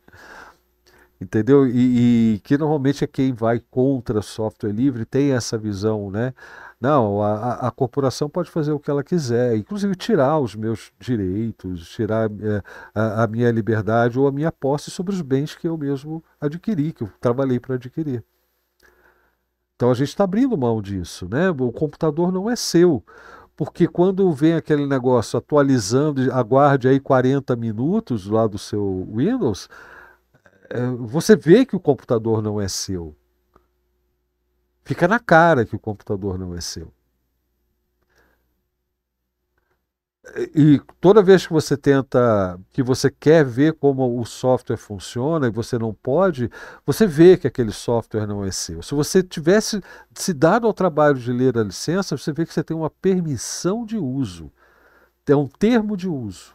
Entendeu? E, e que normalmente é quem vai contra software livre tem essa visão, né? Não, a, a corporação pode fazer o que ela quiser, inclusive tirar os meus direitos, tirar é, a, a minha liberdade ou a minha posse sobre os bens que eu mesmo adquiri, que eu trabalhei para adquirir. Então a gente está abrindo mão disso, né? O computador não é seu. Porque quando vem aquele negócio atualizando, aguarde aí 40 minutos lá do seu Windows, eh, você vê que o computador não é seu. Fica na cara que o computador não é seu. E toda vez que você tenta, que você quer ver como o software funciona e você não pode, você vê que aquele software não é seu. Se você tivesse se dado ao trabalho de ler a licença, você vê que você tem uma permissão de uso, é um termo de uso.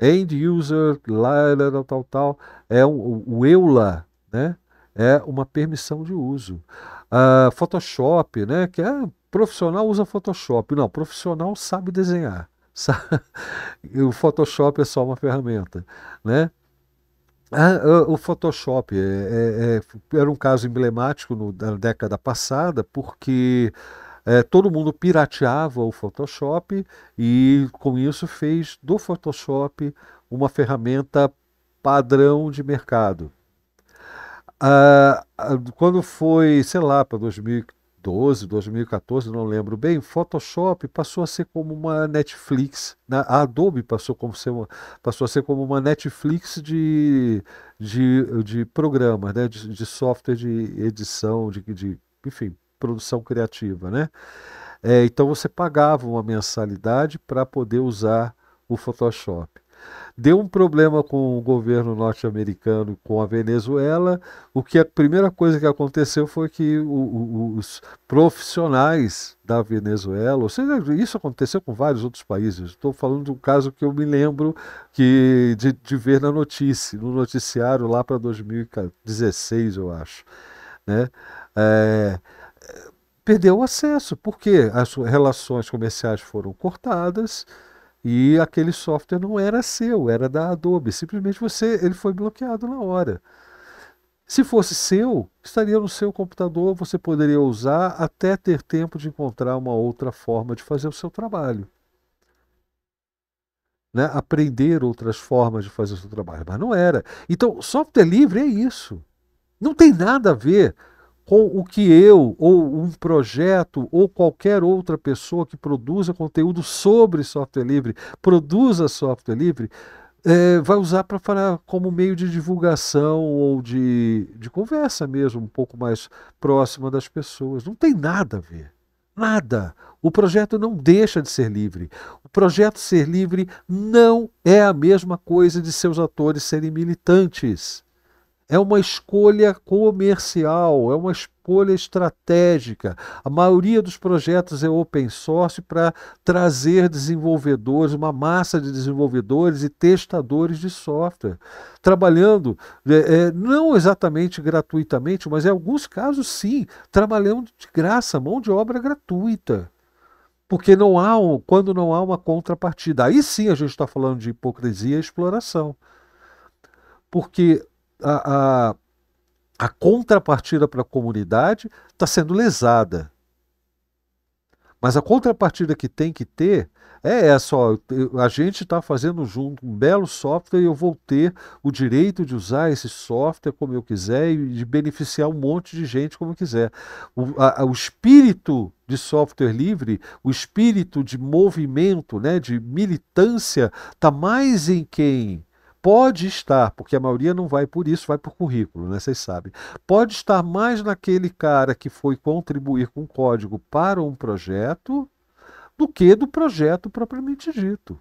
End user, lá, tal, tal, é o um, EULA, né? é uma permissão de uso. Uh, Photoshop, né? Que é profissional usa Photoshop. Não, profissional sabe desenhar. Sabe? O Photoshop é só uma ferramenta, né? Ah, o Photoshop é, é, é, era um caso emblemático no, na década passada, porque é, todo mundo pirateava o Photoshop e com isso fez do Photoshop uma ferramenta padrão de mercado. Ah, ah, quando foi, sei lá, para 2012, 2014, não lembro bem, Photoshop passou a ser como uma Netflix, né? a Adobe passou, como ser uma, passou a ser como uma Netflix de, de, de programas, né? de, de software de edição, de, de enfim, produção criativa. Né? É, então você pagava uma mensalidade para poder usar o Photoshop deu um problema com o governo norte-americano, com a Venezuela. O que a primeira coisa que aconteceu foi que o, o, os profissionais da Venezuela, ou seja, isso aconteceu com vários outros países. Estou falando de um caso que eu me lembro que de, de ver na notícia, no noticiário lá para 2016, eu acho, né? É, perdeu o acesso, porque as relações comerciais foram cortadas, e aquele software não era seu, era da Adobe. Simplesmente você, ele foi bloqueado na hora. Se fosse seu, estaria no seu computador, você poderia usar até ter tempo de encontrar uma outra forma de fazer o seu trabalho. Né? Aprender outras formas de fazer o seu trabalho. Mas não era. Então, software livre é isso. Não tem nada a ver com o que eu, ou um projeto, ou qualquer outra pessoa que produza conteúdo sobre software livre, produza software livre, é, vai usar para como meio de divulgação ou de, de conversa mesmo, um pouco mais próxima das pessoas. Não tem nada a ver. Nada. O projeto não deixa de ser livre. O projeto ser livre não é a mesma coisa de seus atores serem militantes. É uma escolha comercial, é uma escolha estratégica. A maioria dos projetos é open source para trazer desenvolvedores, uma massa de desenvolvedores e testadores de software, trabalhando é, é, não exatamente gratuitamente, mas em alguns casos sim, trabalhando de graça, mão de obra gratuita porque não há um, quando não há uma contrapartida. Aí sim a gente está falando de hipocrisia e exploração. Porque a, a, a contrapartida para a comunidade está sendo lesada. Mas a contrapartida que tem que ter é essa: ó, a gente está fazendo junto um belo software e eu vou ter o direito de usar esse software como eu quiser e de beneficiar um monte de gente como eu quiser. O, a, o espírito de software livre, o espírito de movimento, né, de militância, está mais em quem pode estar, porque a maioria não vai por isso, vai por currículo, né? Vocês sabem. Pode estar mais naquele cara que foi contribuir com código para um projeto do que do projeto propriamente dito.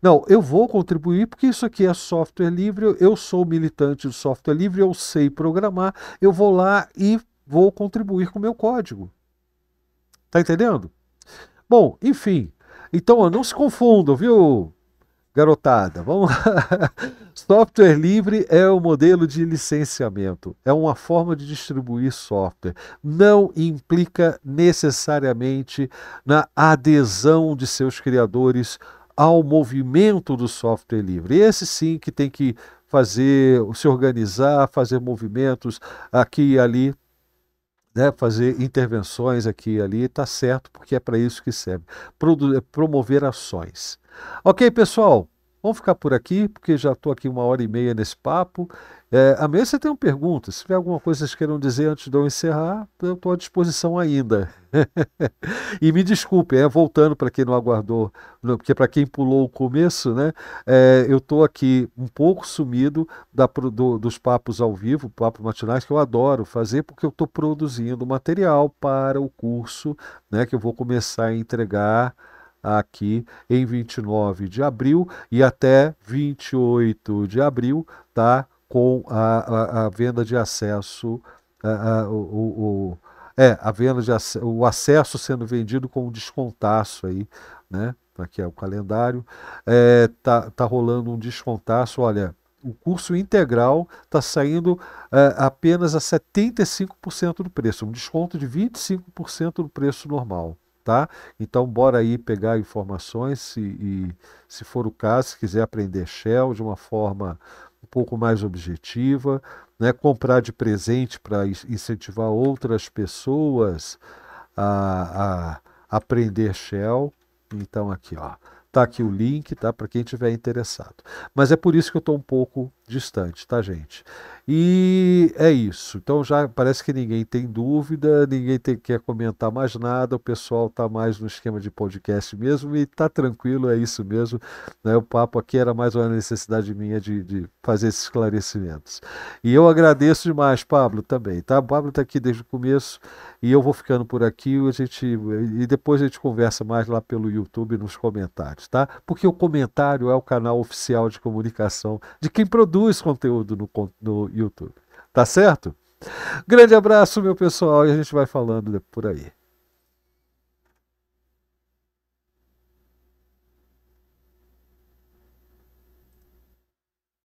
Não, eu vou contribuir porque isso aqui é software livre, eu sou militante do software livre, eu sei programar, eu vou lá e vou contribuir com o meu código. Tá entendendo? Bom, enfim. Então, ó, não se confundam, viu? garotada, vamos Software livre é o modelo de licenciamento, é uma forma de distribuir software. Não implica necessariamente na adesão de seus criadores ao movimento do software livre. Esse sim que tem que fazer, se organizar, fazer movimentos aqui e ali né, fazer intervenções aqui e ali, está certo, porque é para isso que serve. É promover ações. Ok, pessoal? Vamos ficar por aqui, porque já estou aqui uma hora e meia nesse papo. É, amanhã você tem uma pergunta. Se tiver alguma coisa que vocês queiram dizer antes de eu encerrar, eu estou à disposição ainda. e me desculpe, é, voltando para quem não aguardou, porque para quem pulou o começo, né? É, eu estou aqui um pouco sumido da, do, dos papos ao vivo, papos matinais, que eu adoro fazer, porque eu estou produzindo material para o curso né, que eu vou começar a entregar aqui em 29 de abril e até 28 de abril, tá? Com a, a, a venda de acesso, a, o, o, é, a venda de ac o acesso sendo vendido com um descontaço aí, né? Tá aqui é o calendário, é, tá, tá rolando um descontaço, olha, o curso integral está saindo é, apenas a 75% do preço, um desconto de 25% do preço normal tá? Então, bora aí pegar informações se, e, se for o caso, se quiser aprender Shell de uma forma um pouco mais objetiva, né? comprar de presente para incentivar outras pessoas a, a aprender Shell. Então, aqui, ó. Tá aqui o link, tá? Para quem tiver interessado. Mas é por isso que eu estou um pouco distante, tá, gente? E é isso. Então já parece que ninguém tem dúvida, ninguém tem, quer comentar mais nada, o pessoal tá mais no esquema de podcast mesmo e tá tranquilo, é isso mesmo. Né? O papo aqui era mais uma necessidade minha de, de fazer esses esclarecimentos. E eu agradeço demais, Pablo, também, tá? O Pablo tá aqui desde o começo e eu vou ficando por aqui a gente, e depois a gente conversa mais lá pelo YouTube nos comentários, tá? Porque o comentário é o canal oficial de comunicação de quem produz produz conteúdo no, no YouTube. Tá certo? Grande abraço, meu pessoal, e a gente vai falando por aí.